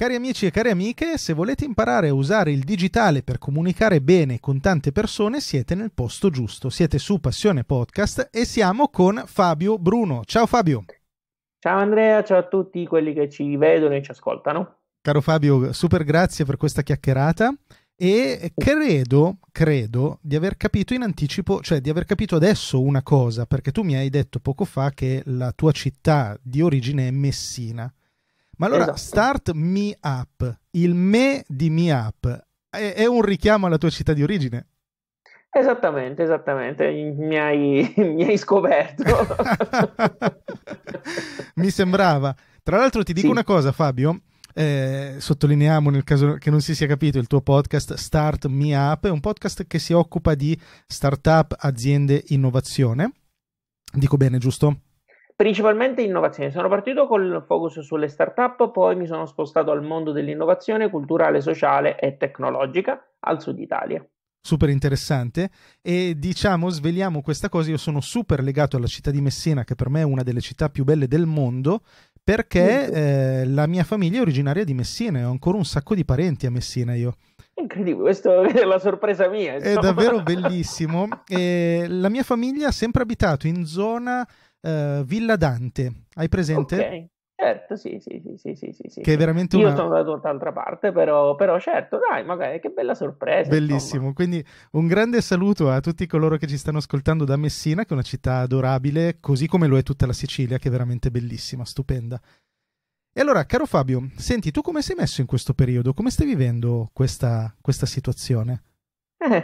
Cari amici e cari amiche, se volete imparare a usare il digitale per comunicare bene con tante persone, siete nel posto giusto. Siete su Passione Podcast e siamo con Fabio Bruno. Ciao Fabio. Ciao Andrea, ciao a tutti quelli che ci vedono e ci ascoltano. Caro Fabio, super grazie per questa chiacchierata e credo, credo di aver capito in anticipo, cioè di aver capito adesso una cosa, perché tu mi hai detto poco fa che la tua città di origine è Messina. Ma allora, esatto. start me up, il me di me up, è, è un richiamo alla tua città di origine? Esattamente, esattamente, mi hai, mi hai scoperto. mi sembrava. Tra l'altro ti dico sì. una cosa Fabio, eh, sottolineiamo nel caso che non si sia capito il tuo podcast Start Me Up, è un podcast che si occupa di startup, aziende, innovazione. Dico bene, giusto? principalmente innovazione. Sono partito con il focus sulle start-up, poi mi sono spostato al mondo dell'innovazione culturale, sociale e tecnologica al sud Italia. Super interessante e diciamo, sveliamo questa cosa, io sono super legato alla città di Messina che per me è una delle città più belle del mondo perché eh, la mia famiglia è originaria di Messina e ho ancora un sacco di parenti a Messina io. Incredibile, questa è la sorpresa mia. Insomma. È davvero bellissimo. e la mia famiglia ha sempre abitato in zona uh, Villa Dante. Hai presente? Ok, certo, sì, sì, sì, sì, sì, sì. Che è veramente Io sono da tutt'altra parte, però, però certo, dai, magari che bella sorpresa. Bellissimo, insomma. quindi un grande saluto a tutti coloro che ci stanno ascoltando da Messina, che è una città adorabile, così come lo è tutta la Sicilia, che è veramente bellissima, stupenda. E allora, caro Fabio, senti, tu come sei messo in questo periodo? Come stai vivendo questa, questa situazione?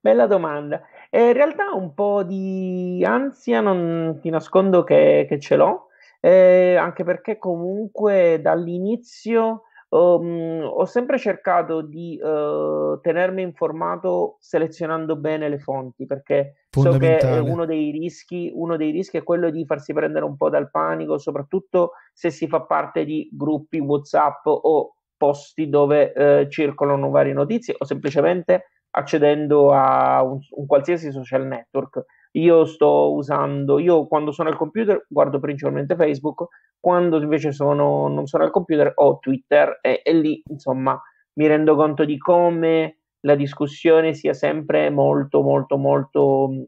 Bella domanda. E eh, in realtà un po' di ansia non ti nascondo che, che ce l'ho, eh, anche perché comunque dall'inizio um, ho sempre cercato di uh, tenermi informato selezionando bene le fonti, perché so che uno dei, rischi, uno dei rischi è quello di farsi prendere un po' dal panico, soprattutto se si fa parte di gruppi WhatsApp o posti dove eh, circolano varie notizie o semplicemente accedendo a un, un, qualsiasi social network. Io sto usando, io quando sono al computer guardo principalmente Facebook, quando invece sono, non sono al computer ho Twitter e, e lì insomma mi rendo conto di come la discussione sia sempre molto molto molto mm,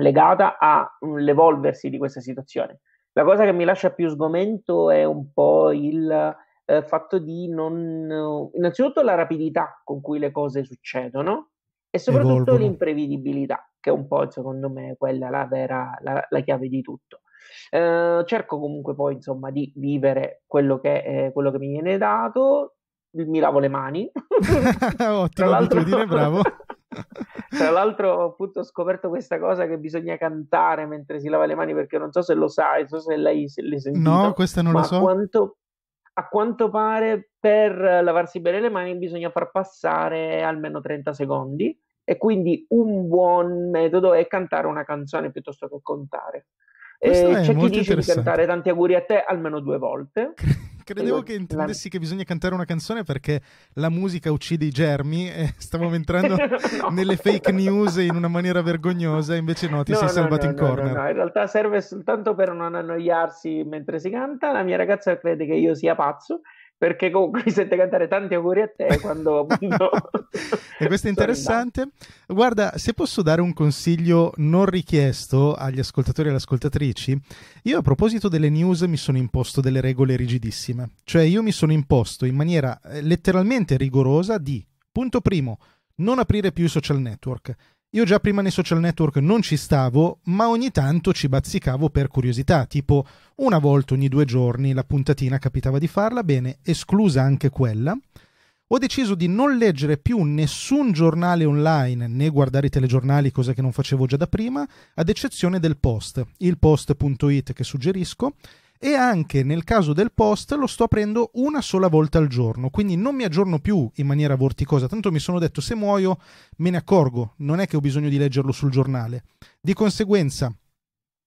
legata all'evolversi mm, di questa situazione. La cosa che mi lascia più sgomento è un po' il eh, fatto di non... innanzitutto la rapidità con cui le cose succedono e soprattutto Evolvono. l'imprevedibilità, che è un po' secondo me quella la vera, la, la chiave di tutto. Eh, cerco comunque poi insomma di vivere quello che, eh, quello che mi viene dato, mi lavo le mani. Ottimo, tra l'altro, dire, bravo. tra l'altro, appunto, ho scoperto questa cosa che bisogna cantare mentre si lava le mani perché non so se lo sai, non so se lei se l'hai sentito. No, questa non lo so. Quanto, a quanto pare per lavarsi bene le mani bisogna far passare almeno 30 secondi e quindi un buon metodo è cantare una canzone piuttosto che contare. Eh, c'è chi dice di cantare tanti auguri a te almeno due volte. credevo che intendessi che bisogna cantare una canzone perché la musica uccide i germi e stavamo entrando no. nelle fake news in una maniera vergognosa, invece no, ti no, sei no, salvato in corner. No, in realtà serve soltanto per non annoiarsi mentre si canta. La mia ragazza crede che io sia pazzo perché comunque mi sente cantare tanti auguri a te quando appunto... e questo è interessante. Guarda, se posso dare un consiglio non richiesto agli ascoltatori e alle ascoltatrici, io a proposito delle news mi sono imposto delle regole rigidissime, cioè io mi sono imposto in maniera eh, letteralmente rigorosa di, punto primo, non aprire più i social network io già prima nei social network non ci stavo, ma ogni tanto ci bazzicavo per curiosità, tipo una volta ogni due giorni la puntatina capitava di farla, bene, esclusa anche quella. Ho deciso di non leggere più nessun giornale online né guardare i telegiornali, cosa che non facevo già da prima, ad eccezione del post, il post.it che suggerisco, e anche nel caso del post lo sto aprendo una sola volta al giorno, quindi non mi aggiorno più in maniera vorticosa, tanto mi sono detto se muoio me ne accorgo, non è che ho bisogno di leggerlo sul giornale. Di conseguenza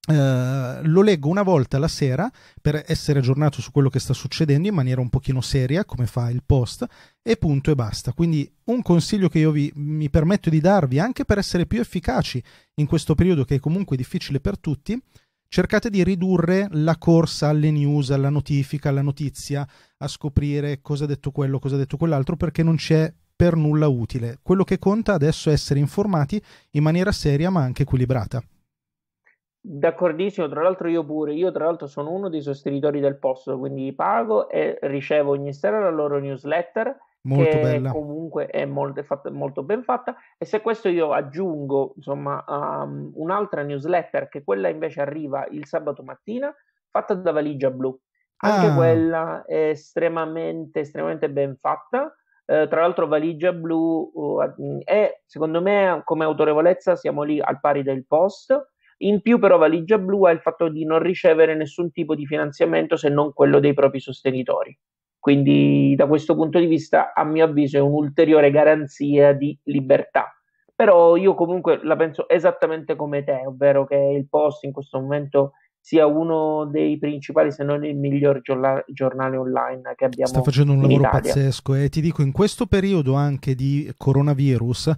eh, lo leggo una volta la sera per essere aggiornato su quello che sta succedendo in maniera un pochino seria, come fa il post, e punto e basta. Quindi un consiglio che io vi, mi permetto di darvi anche per essere più efficaci in questo periodo che è comunque difficile per tutti, cercate di ridurre la corsa alle news, alla notifica, alla notizia, a scoprire cosa ha detto quello, cosa ha detto quell'altro, perché non c'è per nulla utile. Quello che conta adesso è essere informati in maniera seria ma anche equilibrata. D'accordissimo, tra l'altro io pure, io tra l'altro sono uno dei sostenitori del posto, quindi pago e ricevo ogni sera la loro newsletter molto bella. comunque è molto, è fatta, molto ben fatta e se questo io aggiungo insomma um, un'altra newsletter che quella invece arriva il sabato mattina fatta da valigia blu anche ah. quella è estremamente estremamente ben fatta eh, tra l'altro valigia blu uh, mm, è secondo me come autorevolezza siamo lì al pari del post in più però valigia blu ha il fatto di non ricevere nessun tipo di finanziamento se non quello dei propri sostenitori quindi da questo punto di vista, a mio avviso, è un'ulteriore garanzia di libertà. Però io comunque la penso esattamente come te, ovvero che il post in questo momento sia uno dei principali, se non il miglior giornale online che abbiamo. Sta facendo un lavoro Italia. pazzesco e ti dico, in questo periodo anche di coronavirus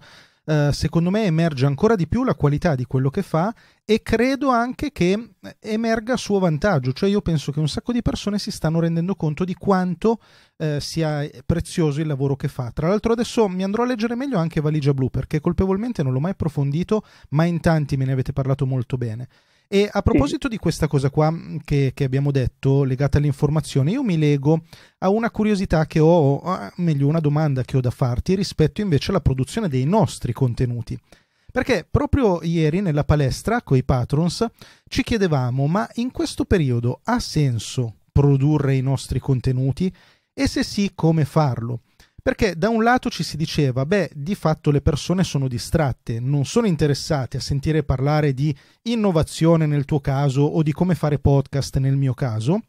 eh, secondo me emerge ancora di più la qualità di quello che fa e credo anche che emerga a suo vantaggio, cioè io penso che un sacco di persone si stanno rendendo conto di quanto eh, sia prezioso il lavoro che fa. Tra l'altro adesso mi andrò a leggere meglio anche Valigia Blu perché colpevolmente non l'ho mai approfondito, ma in tanti me ne avete parlato molto bene. E a proposito sì. di questa cosa qua mm, che, che abbiamo detto, legata all'informazione, io mi lego a una curiosità che ho, meglio una domanda che ho da farti rispetto invece alla produzione dei nostri contenuti. Perché proprio ieri nella palestra con i patrons ci chiedevamo ma in questo periodo ha senso produrre i nostri contenuti e se sì come farlo? Perché da un lato ci si diceva, beh, di fatto le persone sono distratte, non sono interessate a sentire parlare di innovazione nel tuo caso o di come fare podcast nel mio caso,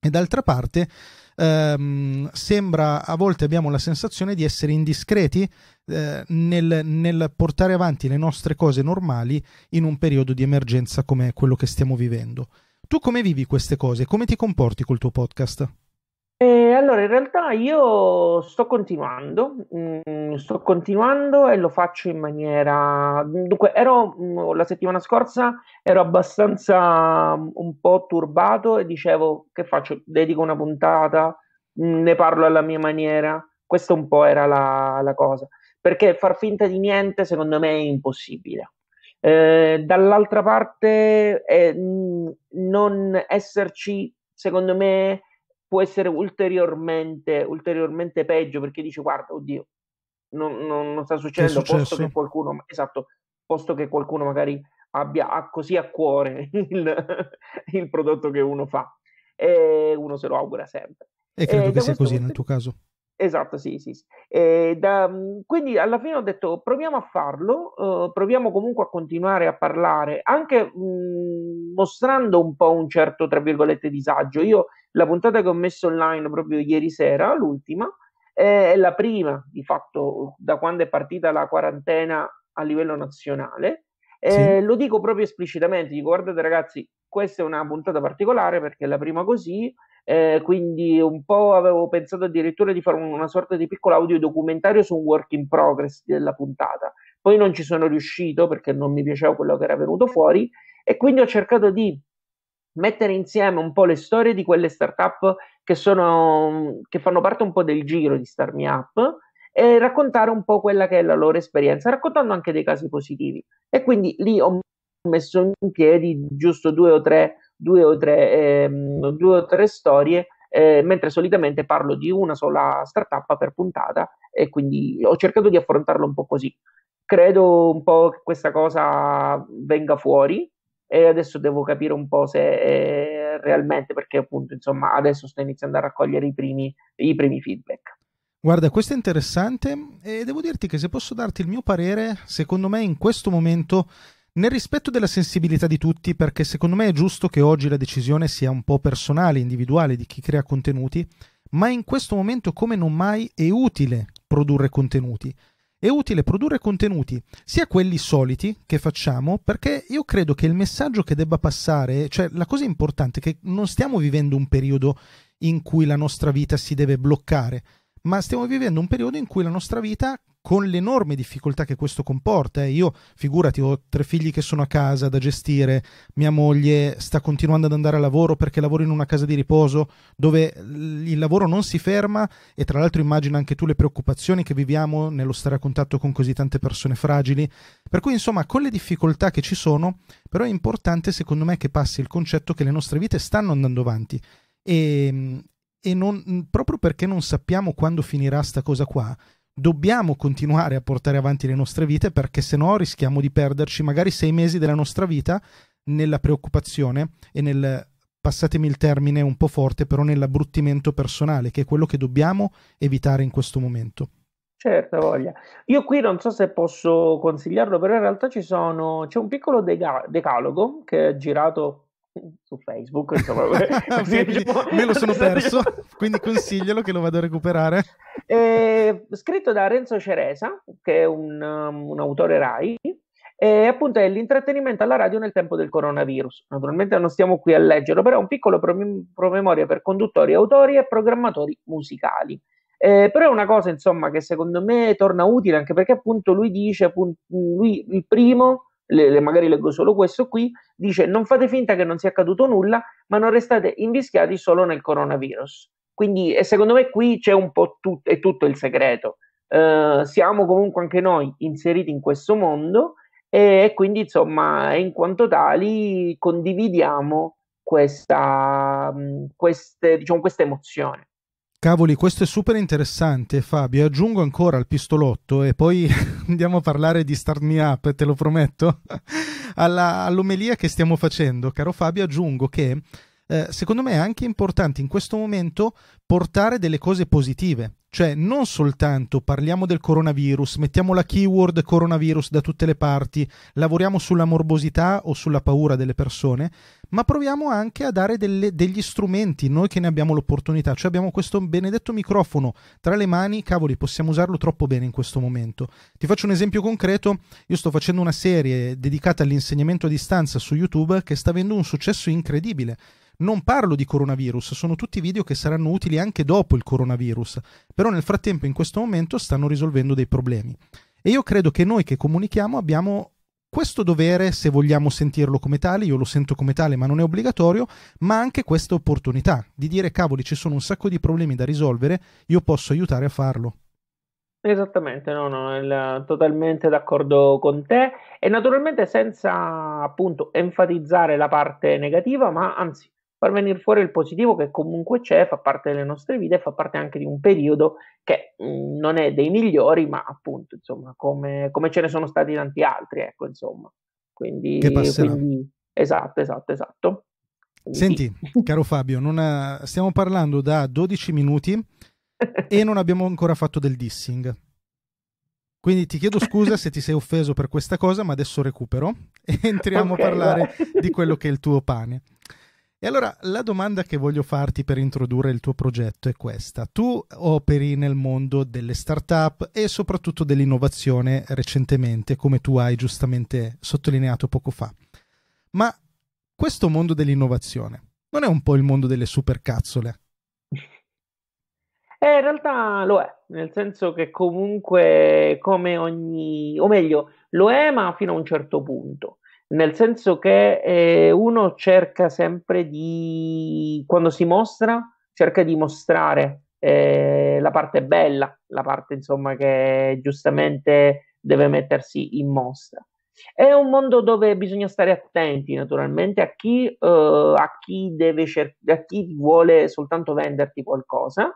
e d'altra parte ehm, sembra a volte abbiamo la sensazione di essere indiscreti eh, nel, nel, portare avanti le nostre cose normali in un periodo di emergenza come quello che stiamo vivendo. Tu come vivi queste cose? Come ti comporti col tuo podcast? Eh, allora, in realtà io sto continuando, mh, mm, sto continuando e lo faccio in maniera... Dunque, ero mh, mm, la settimana scorsa, ero abbastanza mh, mm, un po' turbato e dicevo che faccio? Dedico una puntata, ne parlo alla mia maniera. Questa un po' era la, la cosa, perché far finta di niente secondo me è impossibile. Eh, dall'altra parte, eh, non esserci, secondo me può essere ulteriormente, ulteriormente peggio perché dice guarda, oddio, non, non, non sta succedendo, posto che qualcuno, esatto, posto che qualcuno magari abbia così a cuore il, il, prodotto che uno fa e uno se lo augura sempre. E credo e eh, che sia così nel tuo caso. Esatto, sì, sì. sì. Da, mhmm, quindi alla fine ho detto proviamo a farlo, uh, proviamo comunque a continuare a parlare, anche mh, mhmm, mostrando un po' un certo, tra virgolette, disagio. Io la puntata che ho messo online proprio ieri sera, l'ultima, è la prima di fatto da quando è partita la quarantena a livello nazionale. Sì. Lo dico proprio esplicitamente, dico guardate ragazzi, questa è una puntata particolare perché è la prima così, eh, quindi un po' avevo pensato addirittura di fare una sorta di piccolo audio documentario su un work in progress della puntata. Poi non ci sono riuscito perché non mi piaceva quello che era venuto fuori e quindi ho cercato di mettere insieme un po' le storie di quelle startup che, sono, che fanno parte un po' del giro di Start Me Up e raccontare un po' quella che è la loro esperienza, raccontando anche dei casi positivi. E quindi lì ho messo in piedi giusto due o tre, due o tre, ehm, due o tre storie, eh, mentre solitamente parlo di una sola startup per puntata e quindi ho cercato di affrontarlo un po' così. Credo un po' che questa cosa venga fuori e adesso devo capire un po' se eh, realmente perché appunto insomma adesso sto iniziando a raccogliere i primi, i primi feedback. Guarda, questo è interessante e devo dirti che se posso darti il mio parere, secondo me in questo momento, nel rispetto della sensibilità di tutti, perché secondo me è giusto che oggi la decisione sia un po' personale, individuale di chi crea contenuti, ma in questo momento come non mai è utile produrre contenuti, è utile produrre contenuti, sia quelli soliti che facciamo, perché io credo che il messaggio che debba passare, cioè la cosa importante è che non stiamo vivendo un periodo in cui la nostra vita si deve bloccare, ma stiamo vivendo un periodo in cui la nostra vita con l'enorme difficoltà che questo comporta. Eh. Io, figurati, ho tre figli che sono a casa da gestire, mia moglie sta continuando ad andare a lavoro perché lavoro in una casa di riposo dove il lavoro non si ferma e tra l'altro immagina anche tu le preoccupazioni che viviamo nello stare a contatto con così tante persone fragili. Per cui, insomma, con le difficoltà che ci sono, però è importante secondo me che passi il concetto che le nostre vite stanno andando avanti. E, ehm, e non, proprio perché non sappiamo quando finirà sta cosa qua, dobbiamo continuare a portare avanti le nostre vite perché se no rischiamo di perderci magari sei mesi della nostra vita nella preoccupazione e nel, passatemi il termine un po' forte, però nell'abbruttimento personale, che è quello che dobbiamo evitare in questo momento. Certo, voglia. Io qui non so se posso consigliarlo, però in realtà ci sono, c'è un piccolo deca- decalogo che è girato su Facebook, insomma, okay, diciamo... me lo sono perso, diciamo. quindi consiglialo che lo vado a recuperare. È eh, scritto da Renzo Ceresa, che è un, um, un autore RAI, e appunto è l'intrattenimento alla radio nel tempo del coronavirus. Naturalmente non stiamo qui a leggerlo, però è un piccolo promemoria per conduttori, autori e programmatori musicali. Eh, però è una cosa, insomma, che secondo me torna utile anche perché appunto lui dice, appunto, lui il primo le, le, magari leggo solo questo qui, dice non fate finta che non sia accaduto nulla, ma non restate invischiati solo nel coronavirus. Quindi secondo me qui c'è un po' tut- è tutto il segreto. Uh, siamo comunque anche noi inseriti in questo mondo e, e quindi insomma in quanto tali condividiamo questa, mh, queste, diciamo, questa emozione. Cavoli, questo è super interessante Fabio, aggiungo ancora al pistolotto e poi andiamo a parlare di Start Me Up, te lo prometto, Alla, all'omelia che stiamo facendo. Caro Fabio, aggiungo che eh, secondo me è anche importante in questo momento portare delle cose positive, cioè, non soltanto parliamo del coronavirus, mettiamo la keyword coronavirus da tutte le parti, lavoriamo sulla morbosità o sulla paura delle persone, ma proviamo anche a dare delle, degli strumenti, noi che ne abbiamo l'opportunità. Cioè, abbiamo questo benedetto microfono tra le mani, cavoli, possiamo usarlo troppo bene in questo momento. Ti faccio un esempio concreto. Io sto facendo una serie dedicata all'insegnamento a distanza su YouTube che sta avendo un successo incredibile non parlo di coronavirus, sono tutti video che saranno utili anche dopo il coronavirus, però nel frattempo in questo momento stanno risolvendo dei problemi. E io credo che noi che comunichiamo abbiamo questo dovere, se vogliamo sentirlo come tale, io lo sento come tale ma non è obbligatorio, ma anche questa opportunità di dire cavoli ci sono un sacco di problemi da risolvere, io posso aiutare a farlo. Esattamente, no, no, il, totalmente d'accordo con te e naturalmente senza appunto enfatizzare la parte negativa, ma anzi far venire fuori il positivo che comunque c'è, fa parte delle nostre vite, fa parte anche di un periodo che mh, mm, non è dei migliori, ma appunto, insomma, come, come, ce ne sono stati tanti altri, ecco, insomma. Quindi, che Quindi, esatto, esatto, esatto. Quindi, Senti, sì. caro Fabio, ha, eh, stiamo parlando da 12 minuti e non abbiamo ancora fatto del dissing. Quindi ti chiedo scusa se ti sei offeso per questa cosa, ma adesso recupero e entriamo okay, a parlare vai. di quello che è il tuo pane. E allora la domanda che voglio farti per introdurre il tuo progetto è questa. Tu operi nel mondo delle start-up e soprattutto dell'innovazione recentemente, come tu hai giustamente sottolineato poco fa. Ma questo mondo dell'innovazione non è un po' il mondo delle supercazzole? Eh, in realtà lo è, nel senso che comunque come ogni, o meglio, lo è ma fino a un certo punto nel senso che eh, uno cerca sempre di, quando si mostra, cerca di mostrare eh, la parte bella, la parte insomma che giustamente deve mettersi in mostra. È un mondo dove bisogna stare attenti naturalmente a chi, eh, a chi, deve cer- a chi vuole soltanto venderti qualcosa,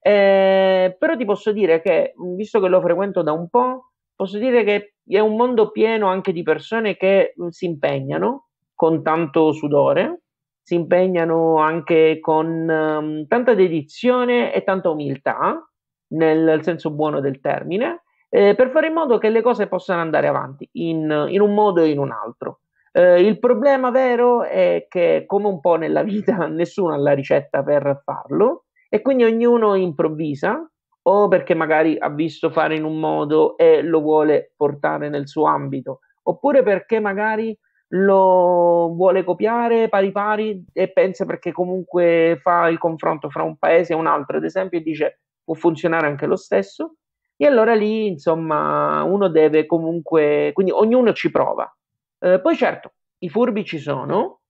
eh, però ti posso dire che, visto che lo frequento da un po', posso dire che è un mondo pieno anche di persone che mm, si impegnano con tanto sudore, si impegnano anche con um, tanta dedizione e tanta umiltà, nel senso buono del termine, eh, per fare in modo che le cose possano andare avanti in, in un modo o in un altro. Eh, il problema vero è che, come un po' nella vita, nessuno ha la ricetta per farlo e quindi ognuno improvvisa, o perché magari ha visto fare in un modo e lo vuole portare nel suo ambito, oppure perché magari lo vuole copiare pari pari e pensa perché comunque fa il confronto fra un paese e un altro, ad esempio, e dice può funzionare anche lo stesso. E allora lì, insomma, uno deve comunque, quindi ognuno ci prova. Eh, poi certo, i furbi ci sono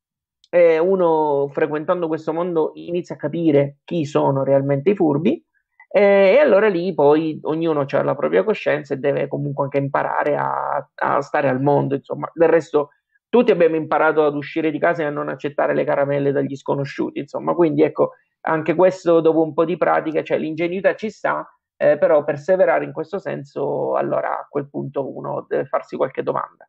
e uno frequentando questo mondo inizia a capire chi sono realmente i furbi eh, e allora lì poi ognuno ha la propria coscienza e deve comunque anche imparare a, a, stare al mondo. Insomma, del resto tutti abbiamo imparato ad uscire di casa e a non accettare le caramelle dagli sconosciuti. Insomma, quindi ecco, anche questo dopo un po' di pratica, cioè l'ingenuità ci sta, eh, però perseverare in questo senso, allora a quel punto uno deve farsi qualche domanda.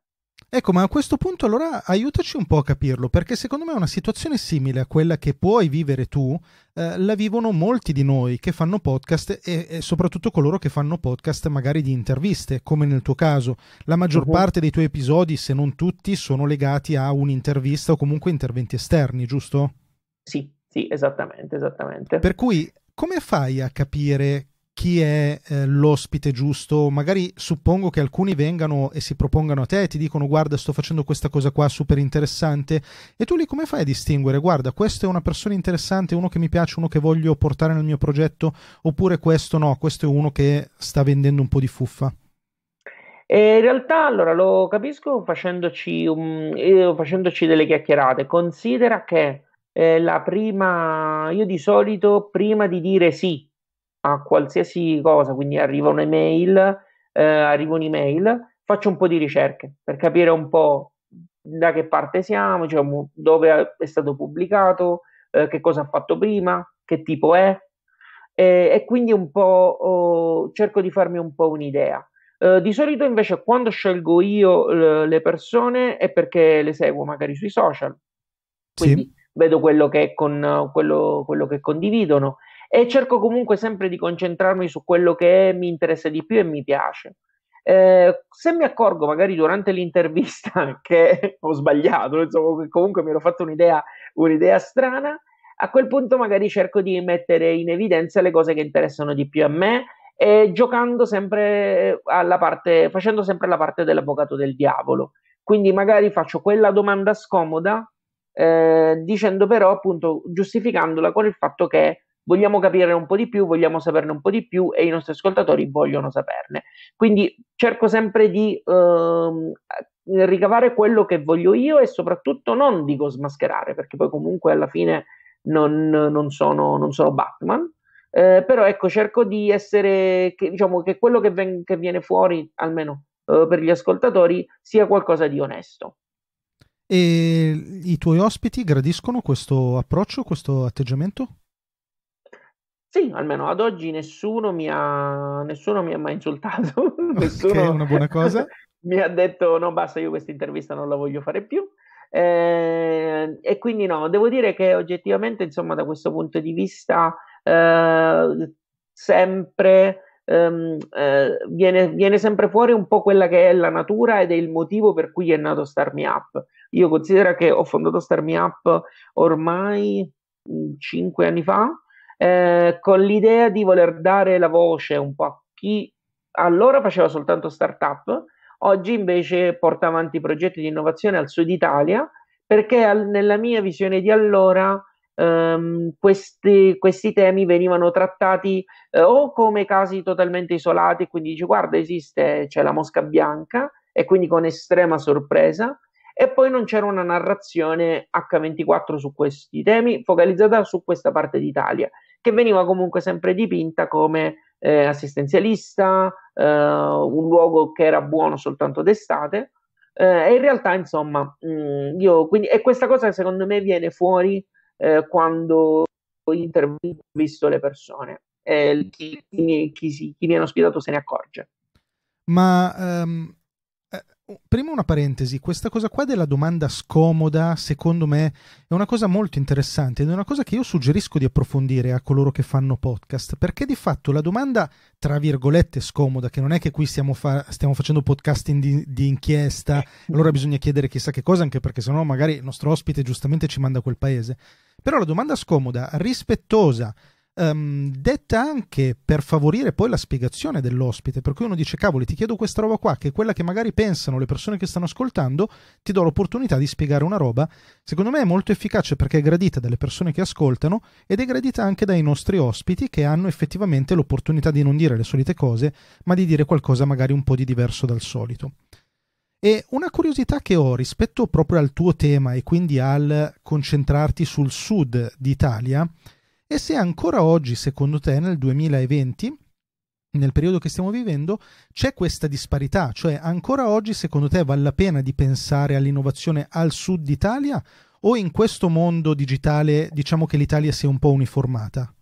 Ecco, ma a questo punto allora aiutaci un po' a capirlo, perché secondo me una situazione simile a quella che puoi vivere tu eh, la vivono molti di noi che fanno podcast e, e, soprattutto coloro che fanno podcast magari di interviste, come nel tuo caso. La maggior uh-huh. parte dei tuoi episodi, se non tutti, sono legati a un'intervista o comunque interventi esterni, giusto? Sì, sì, esattamente, esattamente. Per cui come fai a capire chi è eh, l'ospite giusto, magari suppongo che alcuni vengano e si propongano a te e ti dicono guarda sto facendo questa cosa qua super interessante e tu lì come fai a distinguere guarda questo è una persona interessante, uno che mi piace, uno che voglio portare nel mio progetto oppure questo no, questo è uno che sta vendendo un po' di fuffa? E eh, in realtà, allora lo capisco facendoci, un, eh, facendoci delle chiacchierate. Considera che eh, la prima, io di solito prima di dire sì a qualsiasi cosa, quindi arriva un'email, eh, arriva un'email, faccio un po' di ricerche per capire un po' da che parte siamo, cioè, dove è stato pubblicato, eh, che cosa ha fatto prima, che tipo è, e, e quindi un po' oh, cerco di farmi un po' un'idea. Eh, di solito invece quando scelgo io le persone è perché le seguo magari sui social, quindi sì. vedo quello che, con, quello, quello che condividono e cerco comunque sempre di concentrarmi su quello che mi interessa di più e mi piace. Eh, se mi accorgo magari durante l'intervista che ho sbagliato, insomma, comunque mi ero fatto un'idea, un'idea strana, a quel punto magari cerco di mettere in evidenza le cose che interessano di più a me e giocando sempre eh, alla parte, facendo sempre la parte dell'avvocato del diavolo. Quindi magari faccio quella domanda scomoda eh, dicendo però appunto giustificandola con il fatto che vogliamo capire un po' di più, vogliamo saperne un po' di più e i nostri ascoltatori vogliono saperne. Quindi cerco sempre di ehm, ricavare quello che voglio io e soprattutto non dico smascherare, perché poi comunque alla fine non, non, sono, non sono, Batman. Eh, però ecco, cerco di essere, che, diciamo, che quello che, ven- che viene fuori, almeno eh, per gli ascoltatori, sia qualcosa di onesto. E i tuoi ospiti gradiscono questo approccio, questo atteggiamento? Sì, almeno ad oggi nessuno mi ha, nessuno mi ha mai insultato. Okay, nessuno... È una buona cosa. mi ha detto no, basta, io questa intervista non la voglio fare più. Eh, e quindi no, devo dire che oggettivamente, insomma, da questo punto di vista, eh, sempre ehm, eh, viene, viene, sempre fuori un po' quella che è la natura ed è il motivo per cui è nato Me Up. Io considero che ho fondato Me Up ormai 5 mm, anni fa eh, con l'idea di voler dare la voce un po' a chi allora faceva soltanto startup, oggi invece porta avanti progetti di innovazione al sud Italia, perché al, nella mia visione di allora ehm, questi, questi, temi venivano trattati eh, o come casi totalmente isolati, quindi dici guarda esiste, c'è la mosca bianca, e quindi con estrema sorpresa, e poi non c'era una narrazione H24 su questi temi, focalizzata su questa parte d'Italia che veniva comunque sempre dipinta come eh, assistenzialista, eh, un luogo che era buono soltanto d'estate. Eh, e in realtà, insomma, mh, mm, io quindi, e questa cosa secondo me viene fuori eh, quando ho intervisto le persone. Chi, chi, chi, chi, viene ospitato se ne accorge. Ma um Oh, prima una parentesi, questa cosa qua della domanda scomoda, secondo me, è una cosa molto interessante ed è una cosa che io suggerisco di approfondire a coloro che fanno podcast, perché di fatto la domanda, tra virgolette, scomoda, che non è che qui stiamo, fa- stiamo facendo podcasting di-, di inchiesta, eh. allora bisogna chiedere chissà che cosa, anche perché sennò magari il nostro ospite giustamente ci manda a quel paese. Però la domanda scomoda, rispettosa, um, ehm, dette anche per favorire poi la spiegazione dell'ospite, per cui uno dice cavoli ti chiedo questa roba qua, che è quella che magari pensano le persone che stanno ascoltando, ti do l'opportunità di spiegare una roba, secondo me è molto efficace perché è gradita dalle persone che ascoltano ed è gradita anche dai nostri ospiti che hanno effettivamente l'opportunità di non dire le solite cose, ma di dire qualcosa magari un po' di diverso dal solito. E una curiosità che ho rispetto proprio al tuo tema e quindi al concentrarti sul sud d'Italia e se ancora oggi, secondo te, nel 2020, nel periodo che stiamo vivendo, c'è questa disparità, cioè ancora oggi, secondo te, vale la pena di pensare all'innovazione al sud Italia o in questo mondo digitale diciamo che l'Italia si è un po' uniformata?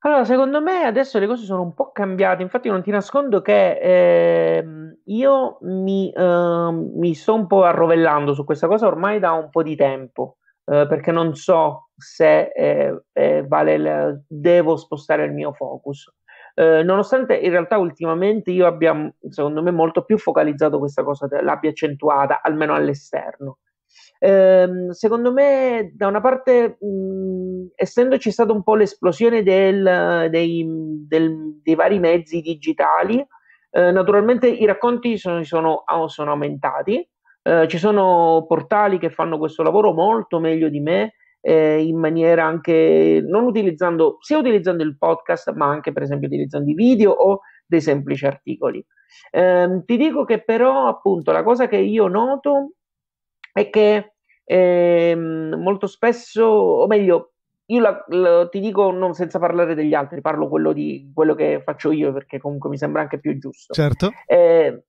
Allora, secondo me adesso le cose sono un po' cambiate, infatti non ti nascondo che eh, io mi, eh, mi sto un po' arrovellando su questa cosa ormai da un po' di tempo. Eh, perché non so se eh, eh vale la, devo spostare il mio focus. Eh, nonostante in realtà ultimamente io abbia, secondo me, molto più focalizzato questa cosa, l'abbia accentuata, almeno all'esterno. Ehm, secondo me, da una parte, mh, essendoci stata un po' l'esplosione del, dei, del, dei, vari mezzi digitali, naturalmente i racconti sono, sono, sono aumentati, eh, ci sono portali che fanno questo lavoro molto meglio di me, eh, in maniera anche non utilizzando, sia utilizzando il podcast, ma anche per esempio utilizzando i video o dei semplici articoli. Eh, ti dico che però appunto la cosa che io noto è che ehm, molto spesso, o meglio, io la, la, ti dico non senza parlare degli altri, parlo quello di quello che faccio io perché comunque mi sembra anche più giusto. Certo. Eh,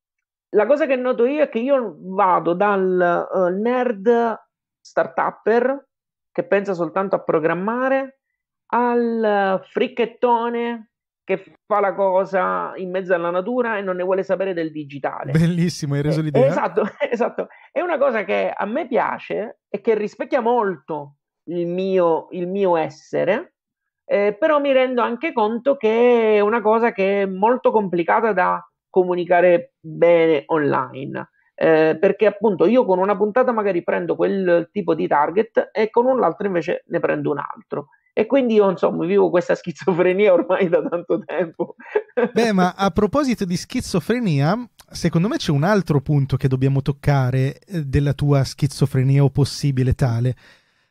la cosa che noto io è che io vado dal uh, nerd startupper che pensa soltanto a programmare al fricchettone che fa la cosa in mezzo alla natura e non ne vuole sapere del digitale. Bellissimo, hai reso eh, l'idea. Esatto, esatto. È una cosa che a me piace e che rispecchia molto il mio, il mio essere, eh, però mi rendo anche conto che è una cosa che è molto complicata da comunicare bene online. Eh, perché appunto io con una puntata magari prendo quel tipo di target e con un'altra invece ne prendo un altro. E quindi io insomma vivo questa schizofrenia ormai da tanto tempo. Beh, ma a proposito di schizofrenia, secondo me c'è un altro punto che dobbiamo toccare eh, della tua schizofrenia o possibile tale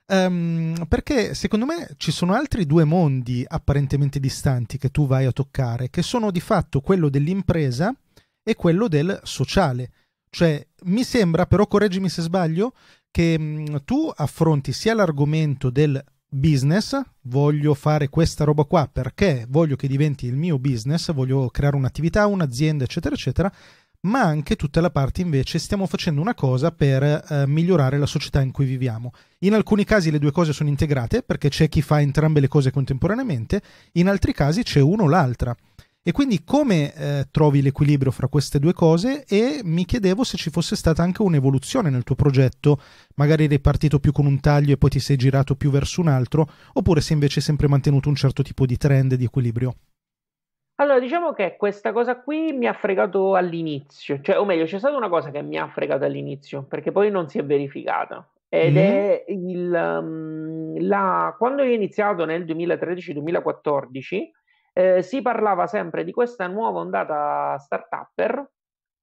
Um, perché secondo me ci sono altri due mondi apparentemente distanti che tu vai a toccare, che sono di fatto quello dell'impresa e quello del sociale. Cioè, mi sembra, però correggimi se sbaglio, che mh, mm, tu affronti sia l'argomento del business, voglio fare questa roba qua perché voglio che diventi il mio business, voglio creare un'attività, un'azienda, eccetera, eccetera, ma anche tutta la parte invece stiamo facendo una cosa per eh, migliorare la società in cui viviamo. In alcuni casi le due cose sono integrate perché c'è chi fa entrambe le cose contemporaneamente, in altri casi c'è uno o l'altra. E quindi come eh, trovi l'equilibrio fra queste due cose? E mi chiedevo se ci fosse stata anche un'evoluzione nel tuo progetto, magari eri partito più con un taglio e poi ti sei girato più verso un altro, oppure se invece hai sempre mantenuto un certo tipo di trend di equilibrio. Allora, diciamo che questa cosa qui mi ha fregato all'inizio, cioè, o meglio, c'è stata una cosa che mi ha fregato all'inizio, perché poi non si è verificata. Ed Mm? è il, um, la, quando io ho iniziato nel 2013-2014, eh, si parlava sempre di questa nuova ondata startupper,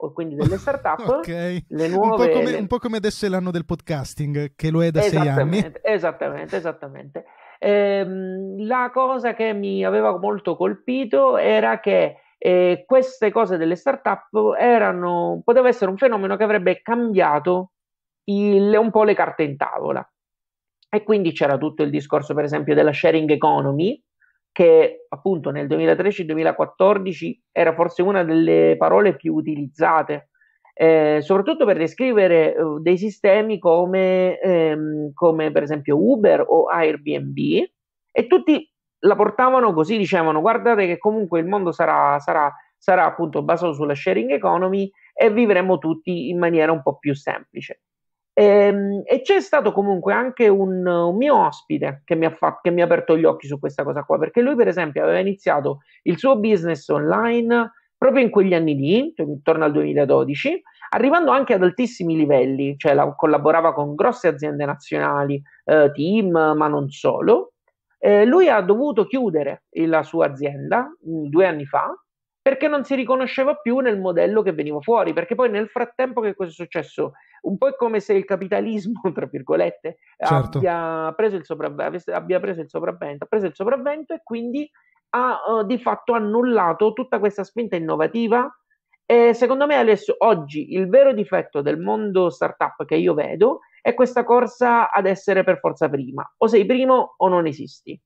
o quindi delle startup, Ok, le un po' come, un po' come adesso è l'anno del podcasting, che lo è da sei anni. esattamente, esattamente. Ehm, la cosa che mi aveva molto colpito era che eh, queste cose delle startup erano, poteva essere un fenomeno che avrebbe cambiato il, un po' le carte in tavola. E quindi c'era tutto il discorso, per esempio, della sharing economy, che appunto nel 2013-2014 era forse una delle parole più utilizzate eh, soprattutto per descrivere eh, dei sistemi come, ehm, come, per esempio Uber o Airbnb e tutti la portavano così, dicevano guardate che comunque il mondo sarà, sarà, sarà appunto basato sulla sharing economy e vivremo tutti in maniera un po' più semplice. E, ehm, e c'è stato comunque anche un, un mio ospite che mi, ha fatto, che mi ha aperto gli occhi su questa cosa qua, perché lui per esempio aveva iniziato il suo business online proprio in quegli anni lì, cioè intorno al 2012, arrivando anche ad altissimi livelli, cioè la, collaborava con grosse aziende nazionali, eh, team, ma non solo. Eh, lui ha dovuto chiudere la sua azienda mh, mm, due anni fa perché non si riconosceva più nel modello che veniva fuori, perché poi nel frattempo che cosa è successo? Un po' è come se il capitalismo, tra virgolette, certo. abbia, preso il sopravvento, abbia preso il sopravvento, ha preso il sopravvento e quindi ha uh, di fatto annullato tutta questa spinta innovativa. E secondo me adesso, oggi il vero difetto del mondo startup che io vedo è questa corsa ad essere per forza prima. O sei primo o non esisti.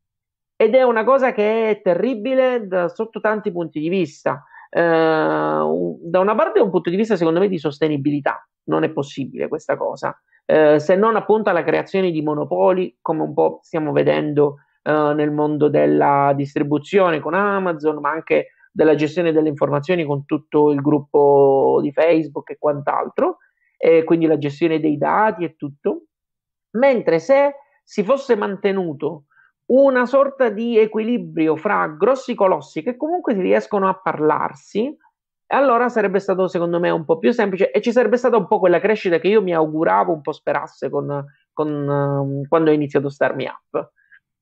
Ed è una cosa che è terribile da, sotto tanti punti di vista. Eh, da una parte è un punto di vista secondo me di sostenibilità, non è possibile questa cosa, eh, se non appunto alla creazione di monopoli come un po' stiamo vedendo eh, nel mondo della distribuzione con Amazon, ma anche della gestione delle informazioni con tutto il gruppo di Facebook e quant'altro, e quindi la gestione dei dati e tutto. Mentre se si fosse mantenuto una sorta di equilibrio fra grossi colossi che comunque si riescono a parlarsi, allora sarebbe stato secondo me un po' più semplice e ci sarebbe stata un po' quella crescita che io mi auguravo, un po' sperasse con, con, um, quando ho iniziato Starmi Up.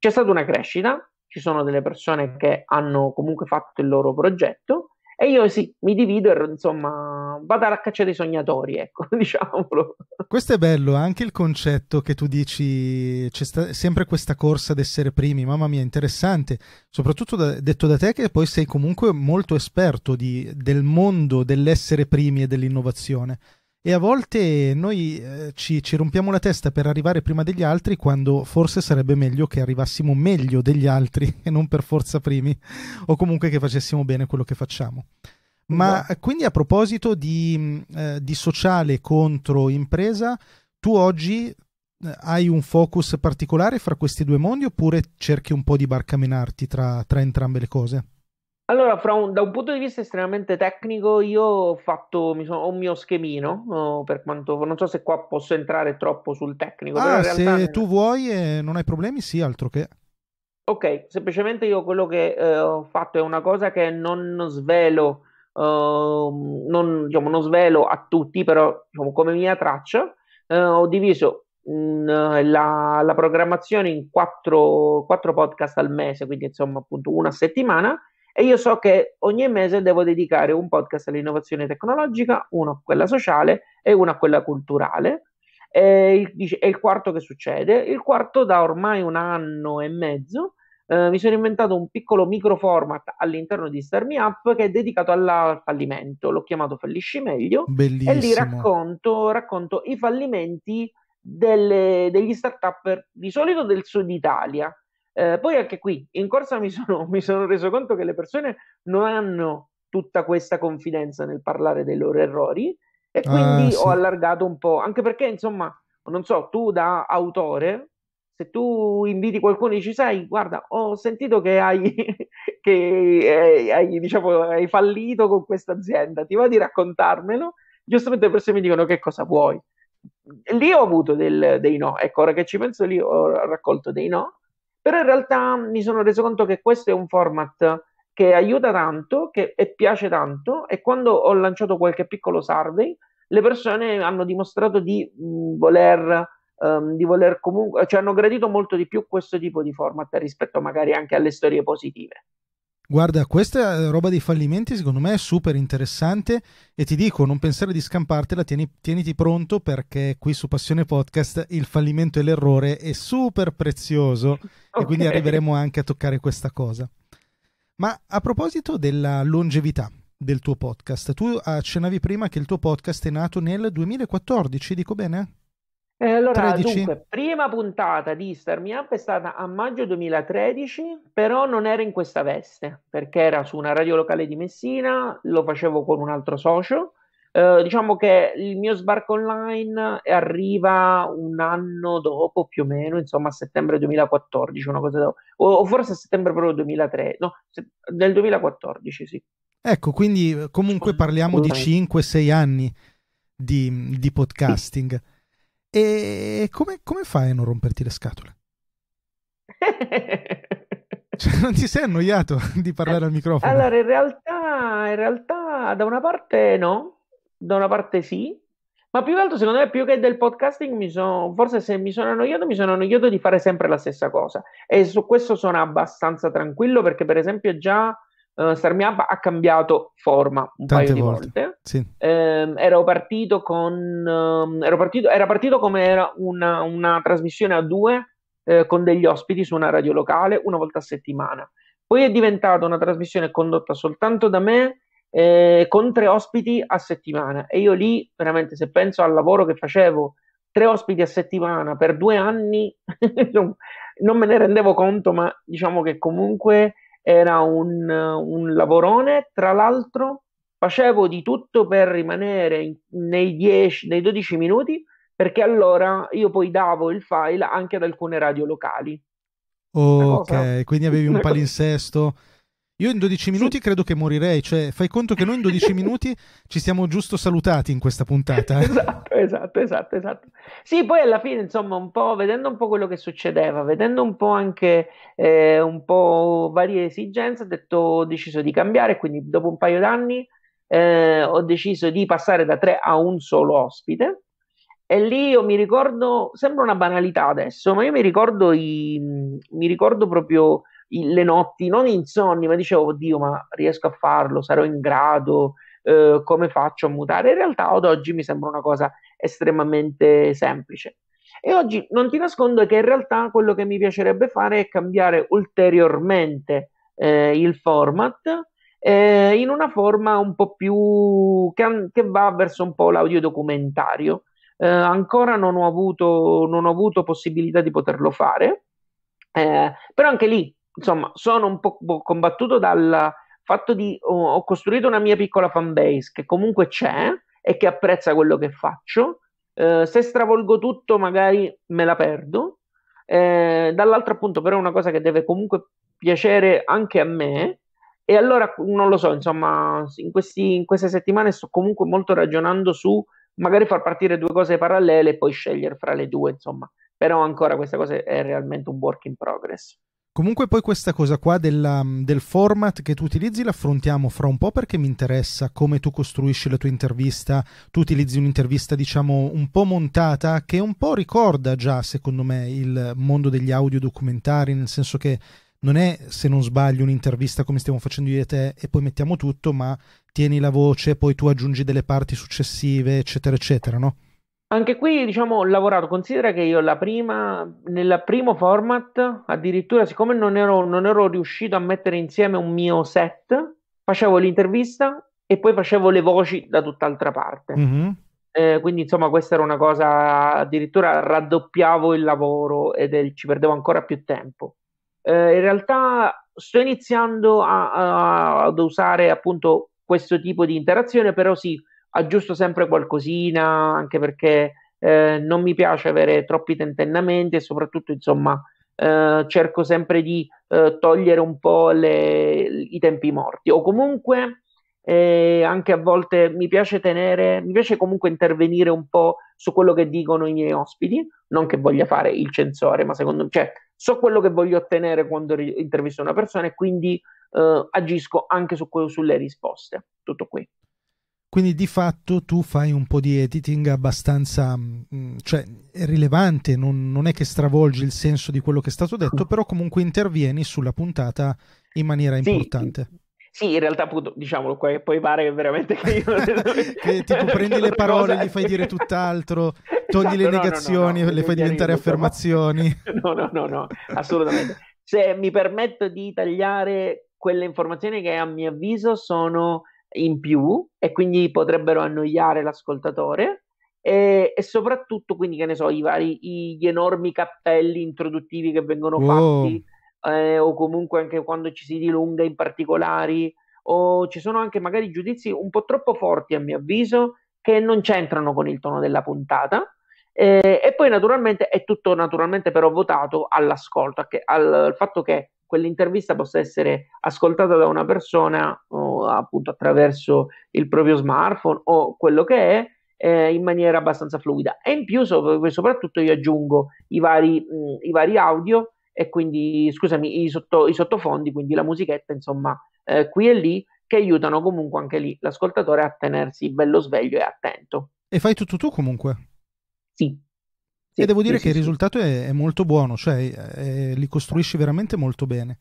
C'è stata una crescita, ci sono delle persone che hanno comunque fatto il loro progetto e io sì, mi divido e insomma vado alla caccia dei sognatori, ecco, diciamolo. Questo è bello, anche il concetto che tu dici, c'è sta- sempre questa corsa ad essere primi, mamma mia, interessante, soprattutto da- detto da te che poi sei comunque molto esperto di- del mondo dell'essere primi e dell'innovazione e a volte noi eh, ci, ci, rompiamo la testa per arrivare prima degli altri quando forse sarebbe meglio che arrivassimo meglio degli altri e non per forza primi o comunque che facessimo bene quello che facciamo. Ma no. quindi a proposito di, mm, eh, di, sociale contro impresa, tu oggi eh, hai un focus particolare fra questi due mondi oppure cerchi un po' di barcamenarti tra, tra entrambe le cose? Allora, un, da un punto di vista estremamente tecnico, io ho fatto mi sono, ho un mio schemino, per quanto non so se qua posso entrare troppo sul tecnico. Ah, se tu ne... vuoi e non hai problemi, sì, altro che. Ok, semplicemente io quello che eh, ho fatto è una cosa che non svelo, eh, non, diciamo, non svelo a tutti, però diciamo, come mia traccia eh, ho diviso mm, la, la, programmazione in quattro, quattro, podcast al mese, quindi insomma appunto una settimana e io so che ogni mese devo dedicare un podcast all'innovazione tecnologica, uno a quella sociale e uno a quella culturale. E il, e il quarto che succede? Il quarto da ormai un anno e mezzo eh, mi sono inventato un piccolo micro format all'interno di Star Up che è dedicato al fallimento, l'ho chiamato Fallisci Meglio Bellissimo. e lì racconto, racconto i fallimenti delle, degli startup di solito del sud Italia eh, poi anche qui, in corsa mi sono, mi sono reso conto che le persone non hanno tutta questa confidenza nel parlare dei loro errori e ah, quindi ah, sì. ho allargato un po', anche perché insomma, non so, tu da autore, se tu inviti qualcuno e dici, sai, guarda, ho sentito che hai, che eh, hai, diciamo, hai fallito con questa azienda, ti va di raccontarmelo? Giustamente le persone mi dicono che cosa vuoi. Lì ho avuto del, dei no, ecco, ora che ci penso lì ho raccolto dei no, però in realtà mi sono reso conto che questo è un format che aiuta tanto che, e piace tanto e quando ho lanciato qualche piccolo survey le persone hanno dimostrato di mm, voler, um, di voler comunque, cioè hanno gradito molto di più questo tipo di format rispetto magari anche alle storie positive. Guarda, questa eh, roba dei fallimenti secondo me è super interessante e ti dico, non pensare di scampartela, tieni, tieniti pronto perché qui su Passione Podcast il fallimento e l'errore è super prezioso okay. e quindi arriveremo anche a toccare questa cosa. Ma a proposito della longevità del tuo podcast, tu accennavi prima che il tuo podcast è nato nel 2014, dico bene? Eh, allora, 13. dunque, prima puntata di Star Me Up è stata a maggio 2013, però non era in questa veste, perché era su una radio locale di Messina, lo facevo con un altro socio. Eh, diciamo che il mio sbarco online arriva un anno dopo, più o meno, insomma a settembre 2014, una cosa dopo, o, o forse a settembre proprio 2003, no, se, del 2014, sì. Ecco, quindi comunque mm, parliamo di 5-6 anni di, di podcasting. Sì. E come, come fai a non romperti le scatole? Cioè, non ti sei annoiato di parlare al eh, microfono? Allora, in realtà, in realtà, da una parte no, da una parte sì, ma più che altro, secondo me, più che del podcasting, son, forse se mi sono annoiato, mi sono annoiato di fare sempre la stessa cosa. E su questo sono abbastanza tranquillo perché, per esempio, già Uh, eh, Starmiab ha cambiato forma un Tante paio di volte. Sì. Eh, ero partito con um, ero partito, era partito come era una, una trasmissione a due eh, con degli ospiti su una radio locale una volta a settimana. Poi è diventata una trasmissione condotta soltanto da me eh, con tre ospiti a settimana e io lì veramente se penso al lavoro che facevo tre ospiti a settimana per due anni non me ne rendevo conto ma diciamo che comunque era un, un lavorone, tra l'altro facevo di tutto per rimanere nei, 10, nei 12 minuti perché allora io poi davo il file anche ad alcune radio locali. Oh, ok, quindi avevi un palinsesto. Io in 12 minuti sì. credo che morirei, cioè fai conto che noi in 12 minuti ci siamo giusto salutati in questa puntata. Eh? Esatto, esatto, esatto, esatto. Sì, poi alla fine, insomma, un po' vedendo un po' quello che succedeva, vedendo un po' anche eh, un po' varie esigenze, ho, detto, ho deciso di cambiare, quindi dopo un paio d'anni eh, ho deciso di passare da tre a un solo ospite. E lì io mi ricordo, sembra una banalità adesso, ma io mi ricordo, i, mi ricordo proprio le notti, non insonni, ma dicevo, oddio, ma riesco a farlo, sarò in grado, eh, come faccio a mutare? In realtà ad oggi mi sembra una cosa estremamente semplice. E oggi non ti nascondo che in realtà quello che mi piacerebbe fare è cambiare ulteriormente eh, il format eh, in una forma un po' più che, che va verso un po' l'audiodocumentario. Eh, ancora non ho, avuto, non ho avuto possibilità di poterlo fare, eh, però anche lì insomma, sono un po' boh, combattuto dal fatto di oh, ho costruito una mia piccola fanbase che comunque c'è e che apprezza quello che faccio. Eh, se stravolgo tutto, magari me la perdo. Eh, dall'altro, appunto, però, è una cosa che deve comunque piacere anche a me. E allora non lo so, insomma, in, questi, in queste settimane sto comunque molto ragionando su magari far partire due cose parallele e poi scegliere fra le due, insomma. Però ancora questa cosa è realmente un work in progress. Comunque poi questa cosa qua della, del format che tu utilizzi l'affrontiamo fra un po' perché mi interessa come tu costruisci la tua intervista, tu utilizzi un'intervista diciamo un po' montata che un po' ricorda già secondo me il mondo degli audio documentari, nel senso che non è se non sbaglio un'intervista come stiamo facendo io e te e poi mettiamo tutto, ma tieni la voce, poi tu aggiungi delle parti successive, eccetera, eccetera, no? Anche qui, diciamo, ho lavorato. Considera che io la prima, nel primo format, addirittura, siccome non ero, non ero riuscito a mettere insieme un mio set, facevo l'intervista e poi facevo le voci da tutt'altra parte. Mm-hmm. Eh, quindi, insomma, questa era una cosa. Addirittura raddoppiavo il lavoro ed ci perdevo ancora più tempo. Eh, in realtà sto iniziando a, a, ad usare appunto questo tipo di interazione, però sì aggiusto sempre qualcosina, anche perché eh, non mi piace avere troppi tentennamenti e soprattutto, insomma, eh, cerco sempre di eh, togliere un po' le, i tempi morti o comunque eh, anche a volte mi piace tenere, mi piace comunque intervenire un po' su quello che dicono i miei ospiti, non che voglia fare il censore, ma secondo me, cioè, so quello che voglio ottenere quando ri- intervisto una persona e quindi eh, agisco anche su que- sulle risposte. Tutto qui. Quindi di fatto tu fai un po' di editing abbastanza mm, cioè, rilevante, non, non, è che stravolgi il senso di quello che è stato detto, mm. però comunque intervieni sulla puntata in maniera importante. Sì, in realtà appunto, diciamolo, poi pare veramente che io... che tipo prendi le parole, gli fai dire tutt'altro, togli esatto, le negazioni, no, no, no, le fai diventare affermazioni. No, no, no, no, assolutamente. Se mi permetto di tagliare quelle informazioni che a mio avviso sono in più e quindi potrebbero annoiare l'ascoltatore e, e, soprattutto quindi che ne so i vari gli enormi cappelli introduttivi che vengono wow. Oh. fatti eh, o comunque anche quando ci si dilunga in particolari o ci sono anche magari giudizi un po' troppo forti a mio avviso che non c'entrano con il tono della puntata eh, e poi naturalmente è tutto naturalmente però votato all'ascolto, che, al, al, fatto che quell'intervista possa essere ascoltata da una persona o, appunto attraverso il proprio smartphone o quello che è eh, in maniera abbastanza fluida e in più soprattutto io aggiungo i vari, mh, i vari audio e quindi scusami i, sotto- i, sottofondi quindi la musichetta insomma eh, qui e lì che aiutano comunque anche lì l'ascoltatore a tenersi bello sveglio e attento e fai tutto tu comunque sì sì, e devo dire sì, che il risultato è, è, molto buono, cioè eh, li costruisci veramente molto bene.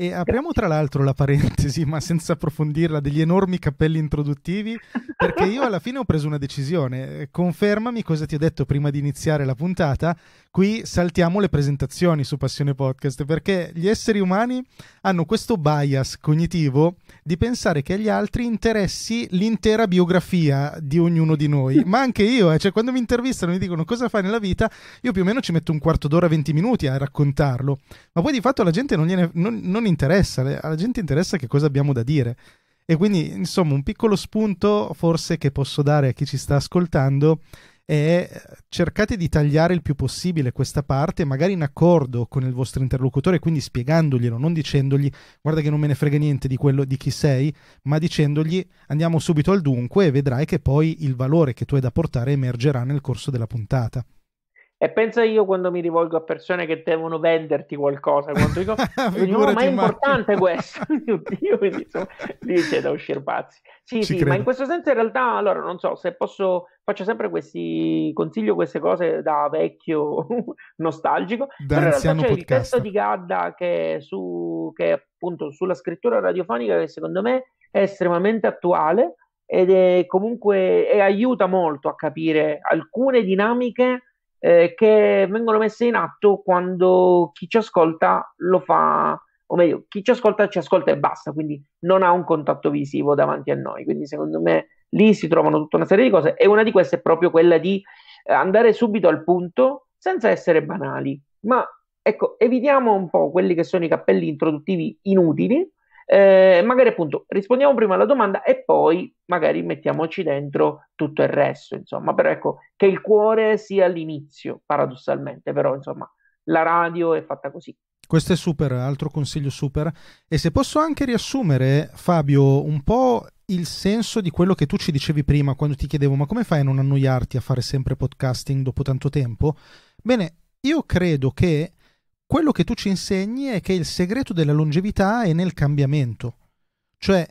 E apriamo tra l'altro la parentesi, ma senza approfondirla, degli enormi cappelli introduttivi, perché io alla fine ho preso una decisione. Confermami cosa ti ho detto prima di iniziare la puntata. Qui saltiamo le presentazioni su Passione Podcast, perché gli esseri umani hanno questo bias cognitivo di pensare che agli altri interessi l'intera biografia di ognuno di noi, ma anche io. Eh. Cioè, quando mi intervistano e mi dicono cosa fai nella vita, io più o meno ci metto un quarto d'ora, venti minuti a raccontarlo. Ma poi di fatto la gente non, gliene, non, non interessa, alla gente interessa che cosa abbiamo da dire. E quindi, insomma, un piccolo spunto forse che posso dare a chi ci sta ascoltando è cercate di tagliare il più possibile questa parte, magari in accordo con il vostro interlocutore, quindi spiegandoglielo, non dicendogli guarda che non me ne frega niente di quello di chi sei, ma dicendogli andiamo subito al dunque e vedrai che poi il valore che tu hai da portare emergerà nel corso della puntata. E pensa io quando mi rivolgo a persone che devono venderti qualcosa, quando dico, dico ma è importante questo. Io mi dico, lì c'è da uscire pazzi. Sì, Ci sì, credo. ma in questo senso in realtà, allora, non so, se posso, faccio sempre questi, consiglio queste cose da vecchio nostalgico. Da però c'è podcast. il testo di Gadda che, su, che è appunto sulla scrittura radiofonica che secondo me è estremamente attuale ed è comunque, e aiuta molto a capire alcune dinamiche eh, che vengono messe in atto quando chi ci ascolta lo fa, o meglio, chi ci ascolta ci ascolta e basta, quindi non ha un contatto visivo davanti a noi. Quindi secondo me lì si trovano tutta una serie di cose e una di queste è proprio quella di eh, andare subito al punto senza essere banali, ma ecco, evitiamo un po' quelli che sono i cappelli introduttivi inutili eh, magari appunto rispondiamo prima alla domanda e poi magari mettiamoci dentro tutto il resto, insomma, però ecco che il cuore sia l'inizio, paradossalmente, però insomma la radio è fatta così. Questo è super, altro consiglio super. E se posso anche riassumere, Fabio, un po' il senso di quello che tu ci dicevi prima quando ti chiedevo ma come fai a non annoiarti a fare sempre podcasting dopo tanto tempo? Bene, io credo che quello che tu ci insegni è che il segreto della longevità è nel cambiamento. Cioè,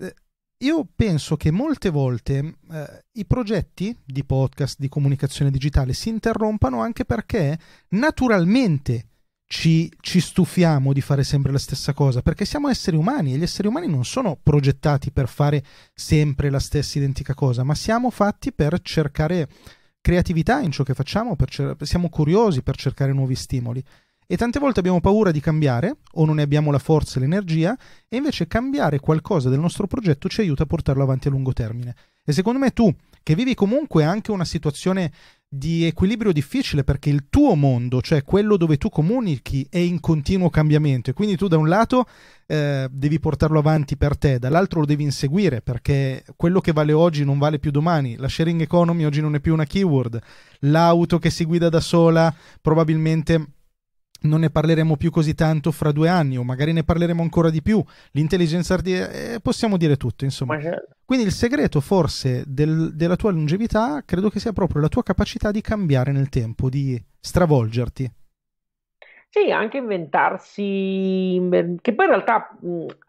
eh, io penso che molte volte eh, i progetti di podcast, di comunicazione digitale si interrompano anche perché naturalmente ci, ci, stufiamo di fare sempre la stessa cosa, perché siamo esseri umani e gli esseri umani non sono progettati per fare sempre la stessa identica cosa, ma siamo fatti per cercare creatività in ciò che facciamo, cer- siamo curiosi per cercare nuovi stimoli. E tante volte abbiamo paura di cambiare, o non ne abbiamo la forza e l'energia, e invece cambiare qualcosa del nostro progetto ci aiuta a portarlo avanti a lungo termine. E secondo me tu, che vivi comunque anche una situazione di equilibrio difficile perché il tuo mondo, cioè quello dove tu comunichi, è in continuo cambiamento e quindi tu da un lato eh, devi portarlo avanti per te, dall'altro lo devi inseguire perché quello che vale oggi non vale più domani, la sharing economy oggi non è più una keyword, l'auto che si guida da sola probabilmente non ne parleremo più così tanto fra due anni o magari ne parleremo ancora di più, l'intelligenza artificiale, eh, possiamo dire tutto insomma. Certo. Quindi il segreto forse del, della tua longevità credo che sia proprio la tua capacità di cambiare nel tempo, di stravolgerti. Sì, anche inventarsi, che poi in realtà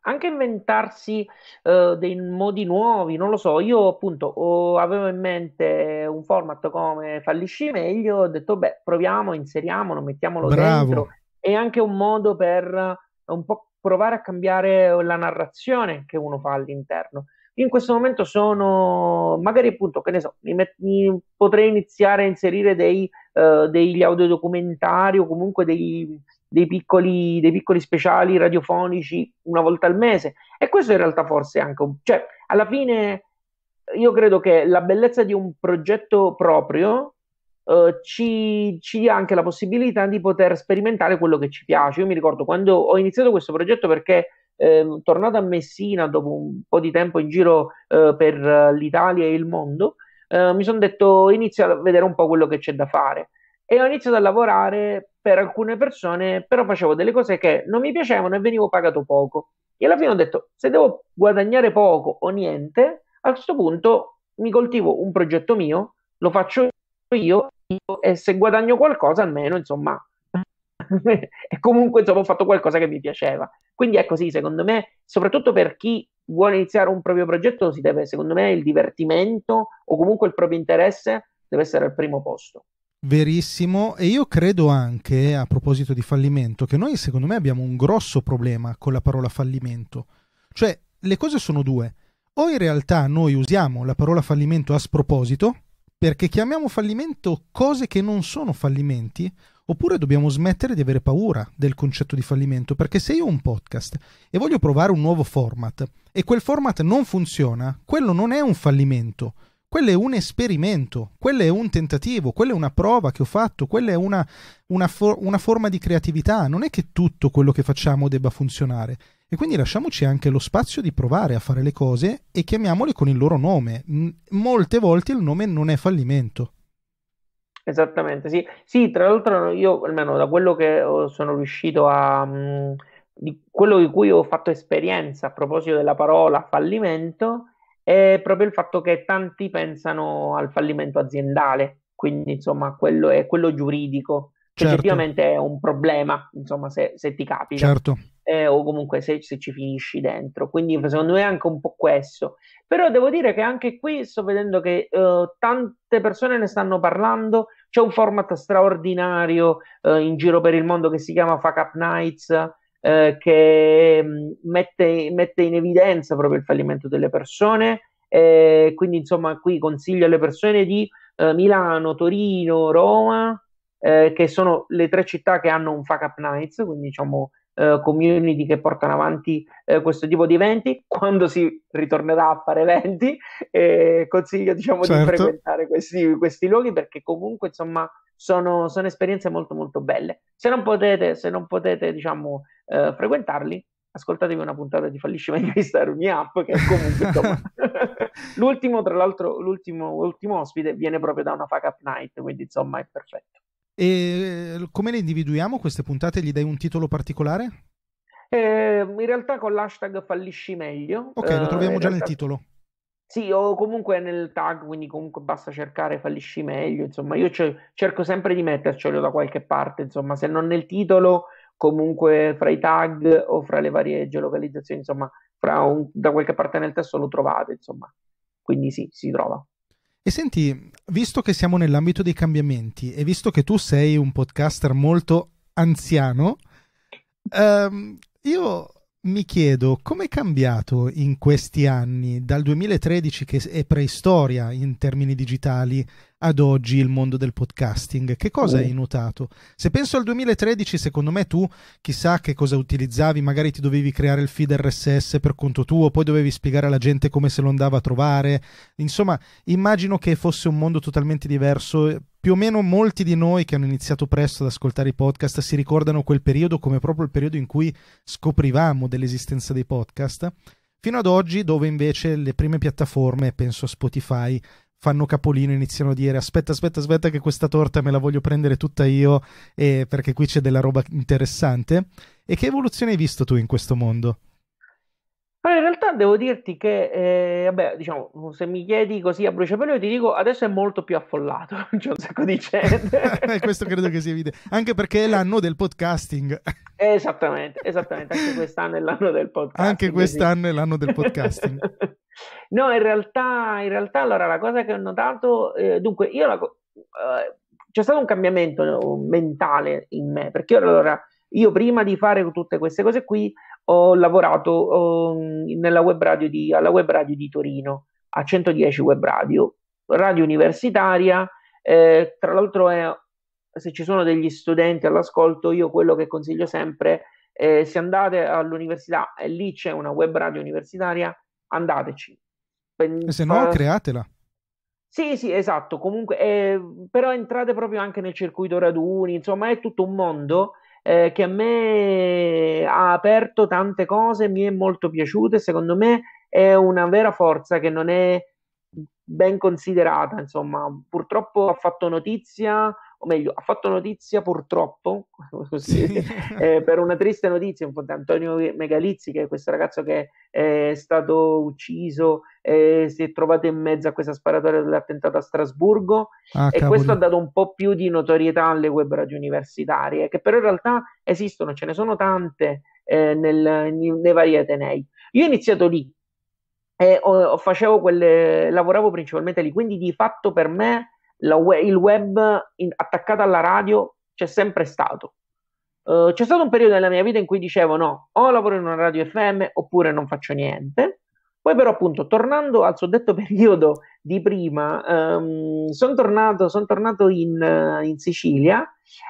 anche inventarsi eh, dei modi nuovi, non lo so, io appunto oh, avevo in mente un format come Fallisci meglio, ho detto beh proviamo, inseriamolo, mettiamolo Bravo. dentro, è anche un modo per eh, un po' provare a cambiare la narrazione che uno fa all'interno. in questo momento sono, magari appunto, che ne so, mi met- mi potrei iniziare a inserire dei eh, degli audiodocumentari o comunque dei, dei, piccoli, dei, piccoli, speciali radiofonici una volta al mese. E questo in realtà forse anche un... Cioè, alla fine io credo che la bellezza di un progetto proprio eh, ci, ci dia anche la possibilità di poter sperimentare quello che ci piace. Io mi ricordo quando ho iniziato questo progetto perché... Eh, tornato a Messina dopo un po' di tempo in giro eh, per eh, l'Italia e il mondo, eh, mi sono detto inizio a vedere un po' quello che c'è da fare e ho iniziato a lavorare per alcune persone, però facevo delle cose che non mi piacevano e venivo pagato poco. E alla fine ho detto, se devo guadagnare poco o niente, a questo punto mi coltivo un progetto mio, lo faccio io e se guadagno qualcosa almeno, insomma, e comunque insomma ho fatto qualcosa che mi piaceva. Quindi è così, ecco, secondo me, soprattutto per chi vuole iniziare un proprio progetto, si deve, secondo me, il divertimento o comunque il proprio interesse deve essere al primo posto. Verissimo, e io credo anche, a proposito di fallimento, che noi secondo me abbiamo un grosso problema con la parola fallimento. Cioè, le cose sono due. O in realtà noi usiamo la parola fallimento a sproposito, perché chiamiamo fallimento cose che non sono fallimenti, Oppure dobbiamo smettere di avere paura del concetto di fallimento, perché se io ho un podcast e voglio provare un nuovo format e quel format non funziona, quello non è un fallimento, quello è un esperimento, quello è un tentativo, quella è una prova che ho fatto, quella è una, una, for- una forma di creatività, non è che tutto quello che facciamo debba funzionare. E quindi lasciamoci anche lo spazio di provare a fare le cose e chiamiamole con il loro nome. M- molte volte il nome non è fallimento. Esattamente, sì. Sì, tra l'altro io almeno da quello che sono riuscito a... Mm, di quello di cui ho fatto esperienza a proposito della parola fallimento è proprio il fatto che tanti pensano al fallimento aziendale, quindi insomma quello è quello giuridico, che Certo. effettivamente è un problema, insomma se, se ti capita Certo, eh, o comunque se, se ci finisci dentro. Quindi secondo me è anche un po' questo. Però devo dire che anche qui sto vedendo che eh, tante persone ne stanno parlando c'è un format straordinario eh, in giro per il mondo che si chiama Fuck Up Nights, eh, che mm, mette, mette, in evidenza proprio il fallimento delle persone. Eh, quindi, insomma, qui consiglio alle persone di eh, Milano, Torino, Roma, eh, che sono le tre città che hanno un Fuck Up Nights, quindi diciamo eh, community che portano avanti eh, questo tipo di eventi, quando si ritornerà a fare eventi, eh, consiglio diciamo certo. di frequentare questi, questi, luoghi perché comunque insomma sono, sono, esperienze molto molto belle. Se non potete, se non potete diciamo eh, frequentarli, ascoltatevi una puntata di falliscimento di Star ogni app che comunque insomma, l'ultimo tra l'altro l'ultimo, l'ultimo ospite viene proprio da una fuck up night quindi insomma è perfetto e eh, come le individuiamo queste puntate? Gli dai un titolo particolare? Eh, in realtà con l'hashtag fallisci meglio. Ok, lo eh, troviamo eh, già realtà... nel titolo. Sì, o comunque nel tag, quindi comunque basta cercare fallisci meglio, insomma, io ce- cerco sempre di mettercelo da qualche parte, insomma, se non nel titolo, comunque fra i tag o fra le varie geolocalizzazioni, insomma, un, da qualche parte nel testo lo trovate, insomma, quindi sì, si trova. E senti, visto che siamo nell'ambito dei cambiamenti e visto che tu sei un podcaster molto anziano, ehm, io mi chiedo come è cambiato in questi anni, dal 2013 che è preistoria in termini digitali, ad oggi il mondo del podcasting? Che cosa oh. hai notato? Se penso al 2013, secondo me tu chissà che cosa utilizzavi, magari ti dovevi creare il feed RSS per conto tuo, poi dovevi spiegare alla gente come se lo andava a trovare. Insomma, immagino che fosse un mondo totalmente diverso. Più o meno molti di noi che hanno iniziato presto ad ascoltare i podcast si ricordano quel periodo come proprio il periodo in cui scoprivamo dell'esistenza dei podcast fino ad oggi dove invece le prime piattaforme, penso a Spotify, fanno capolino, iniziano a dire aspetta, aspetta, aspetta che questa torta me la voglio prendere tutta io eh, perché qui c'è della roba interessante. E che evoluzione hai visto tu in questo mondo? Allora, in realtà devo dirti che, eh, vabbè, diciamo, se mi chiedi così a bruciapelo, io ti dico adesso è molto più affollato, c'è un sacco di gente. Questo credo che sia evidente, anche perché è l'anno del podcasting. esattamente, esattamente, anche quest'anno è l'anno del podcasting. Anche quest'anno sì. è l'anno del podcasting. No, in realtà, in realtà allora la cosa che ho notato, eh, dunque, io la, eh, c'è stato un cambiamento eh, mentale in me, perché io, allora io prima di fare tutte queste cose qui ho lavorato ho, ehm, nella web radio di, alla web radio di Torino, a 110 web radio, radio universitaria, eh, tra l'altro è, se ci sono degli studenti all'ascolto, io quello che consiglio sempre, eh, se andate all'università e eh, lì c'è una web radio universitaria, andateci. E se no, eh, createla. Sì, sì, esatto, comunque, eh, però entrate proprio anche nel circuito raduni, insomma è tutto un mondo eh, che a me ha aperto tante cose, mi è molto piaciuto e secondo me è una vera forza che non è ben considerata, insomma, purtroppo ha fatto notizia o meglio, ha fatto notizia purtroppo, così, sì. eh, per una triste notizia, Antonio Megalizzi, che è questo ragazzo che è stato ucciso, eh, si è trovato in mezzo a questa sparatoria dell'attentato a Strasburgo ah, e questo ha dato un po' più di notorietà alle web radio universitarie, che però in realtà esistono, ce ne sono tante eh, nel, nei vari atenei. Io ho iniziato lì, eh, ho, quelle, lavoravo principalmente lì, quindi di fatto per me we- il web in- attaccato alla radio c'è sempre stato. Uh, c'è stato un periodo nella mia vita in cui dicevo no, o lavoro in una radio FM oppure non faccio niente. Poi però appunto, tornando al suddetto periodo di prima, um, ehm, sono tornato, son tornato in, in, Sicilia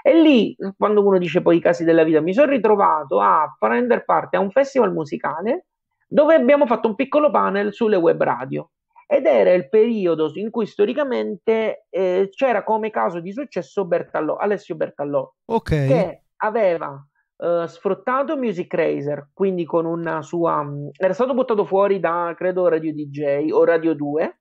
e lì, quando uno dice poi i casi della vita, mi sono ritrovato a prendere parte a un festival musicale dove abbiamo fatto un piccolo panel sulle web radio ed era il periodo in cui storicamente eh, c'era come caso di successo Bertallò, Alessio Bertallò, okay. che aveva eh, sfruttato Music Razer quindi con una sua... Mm, era stato buttato fuori da, credo, Radio DJ o Radio 2,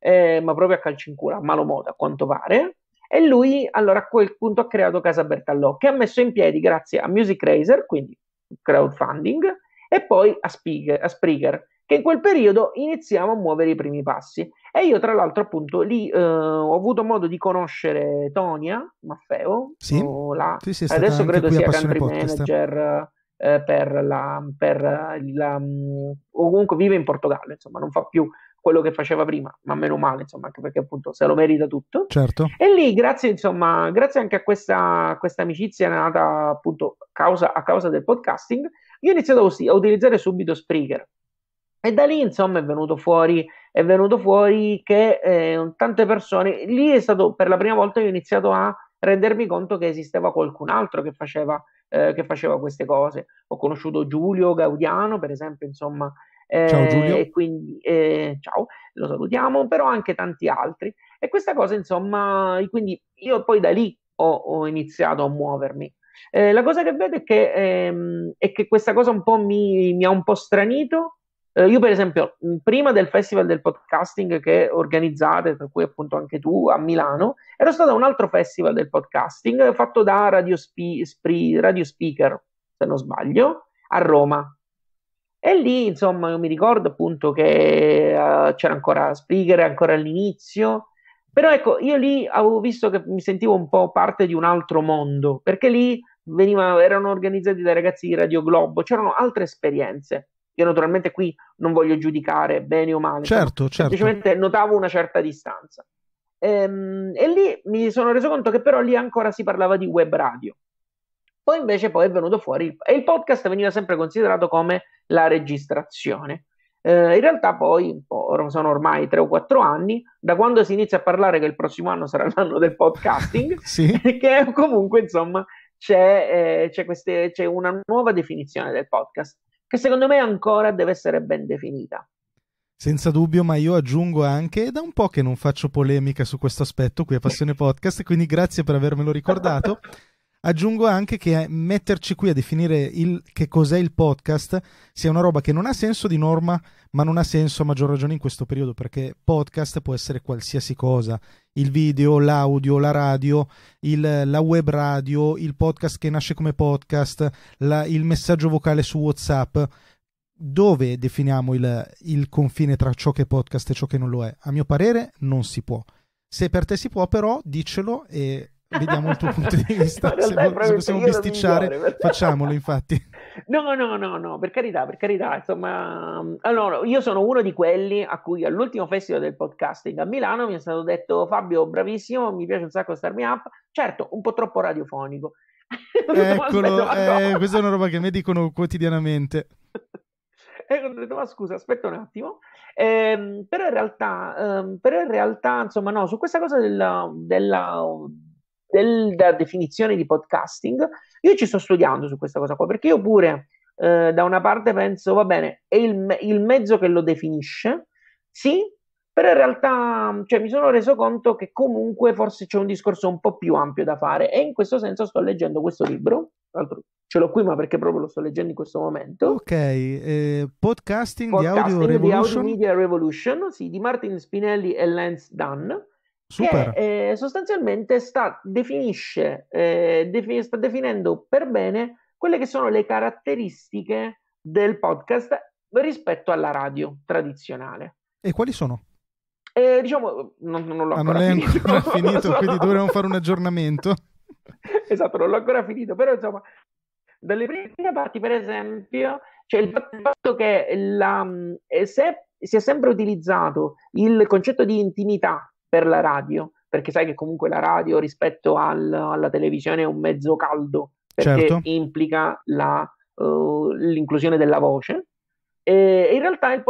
eh, ma proprio a calcio in cura, a a quanto pare, e lui allora a quel punto ha creato Casa Bertallò, che ha messo in piedi grazie a Music Razer quindi crowdfunding, e poi a, Speaker, a Spreaker che in quel periodo iniziamo a muovere i primi passi. E io, tra l'altro, appunto, lì eh, ho avuto modo di conoscere Tonia Maffeo, sì. La, sì, sì, adesso credo sia country manager eh, per la, per la mm, o comunque vive in Portogallo, insomma, non fa più quello che faceva prima, ma meno male, insomma, anche perché appunto se lo merita tutto. Certo. E lì, grazie, insomma, grazie anche a questa, questa amicizia nata appunto causa, a causa del podcasting, io ho iniziato a, us- a utilizzare subito Spreaker e da lì, insomma, è venuto fuori, è venuto fuori che eh, tante persone, lì è stato per la prima volta che ho iniziato a rendermi conto che esisteva qualcun altro che faceva, eh, che faceva queste cose. Ho conosciuto Giulio Gaudiano, per esempio, insomma, eh, ciao Giulio. E quindi, eh, ciao, lo salutiamo, però anche tanti altri. E questa cosa, insomma, quindi io poi da lì ho, ho iniziato a muovermi. Eh, la cosa che vedo è che, ehm, è che questa cosa un po' mi, mi ha un po' stranito eh, io per esempio, prima del festival del podcasting che organizzate, tra cui appunto anche tu a Milano, ero stato a un altro festival del podcasting fatto da Radio, Sp- Spri- Radio Speaker, se non sbaglio, a Roma. E lì, insomma, io mi ricordo appunto che uh, c'era ancora Spreaker, ancora all'inizio, però ecco, io lì avevo visto che mi sentivo un po' parte di un altro mondo, perché lì veniva, erano organizzati dai ragazzi di Radio Globo, c'erano altre esperienze. Io naturalmente qui non voglio giudicare bene o male, certo, certo. semplicemente notavo una certa distanza. Ehm, e lì mi sono reso conto che però lì ancora si parlava di web radio. Poi invece poi è venuto fuori il, e il podcast veniva sempre considerato come la registrazione. Eh, in realtà poi sono ormai tre o quattro anni da quando si inizia a parlare che il prossimo anno sarà l'anno del podcasting, sì. che comunque insomma c'è, eh, c'è, queste, c'è, una nuova definizione del podcast che secondo me ancora deve essere ben definita. Senza dubbio, ma io aggiungo anche, da un po' che non faccio polemica su questo aspetto qui a Passione Podcast, quindi grazie per avermelo ricordato. Aggiungo anche che eh, metterci qui a definire il, che cos'è il podcast sia una roba che non ha senso di norma, ma non ha senso a maggior ragione in questo periodo, perché podcast può essere qualsiasi cosa, il video, l'audio, la radio, il, la web radio, il podcast che nasce come podcast, la, il messaggio vocale su WhatsApp. Dove definiamo il, il confine tra ciò che è podcast e ciò che non lo è? A mio parere non si può. Se per te si può, però, diccelo e vediamo il tuo punto di vista. se, se possiamo bisticciare, migliore, facciamolo infatti. No, no, no, no, per carità, per carità. Insomma, allora, io sono uno di quelli a cui all'ultimo festival del podcasting a Milano mi è stato detto Fabio, bravissimo, mi piace un sacco starmi up. Certo, un po' troppo radiofonico. Eccolo, eh, questa è una roba che mi dicono quotidianamente. E eh, ho detto, ma scusa, aspetta un attimo. Eh, però in realtà, eh, però in realtà, insomma, no, su questa cosa della, della della definizione di podcasting, io ci sto studiando su questa cosa qua, perché io pure eh, da una parte penso, va bene, è il, il mezzo che lo definisce, sì, però in realtà cioè, mi sono reso conto che comunque forse c'è un discorso un po' più ampio da fare e in questo senso sto leggendo questo libro, tra l'altro ce l'ho qui ma perché proprio lo sto leggendo in questo momento. Ok, eh, podcasting, podcasting, di Audio Revolution. Di Audio Media Revolution, sì, di Martin Spinelli e Lance Dunn Super. Che eh, sostanzialmente sta, definisce, eh, defin- sta definendo per bene quelle che sono le caratteristiche del podcast rispetto alla radio tradizionale. E quali sono? Eh, diciamo, non, non l'ho ah, ancora non finito. ancora finito, so. quindi dovremmo fare un aggiornamento. esatto, non l'ho ancora finito, però insomma, dalle prime parti, per esempio, c'è cioè il fatto che la, eh, se si è sempre utilizzato il concetto di intimità per la radio, perché sai che comunque la radio rispetto al, alla televisione è un mezzo caldo, perché certo. implica la, uh, l'inclusione della voce. E in realtà il,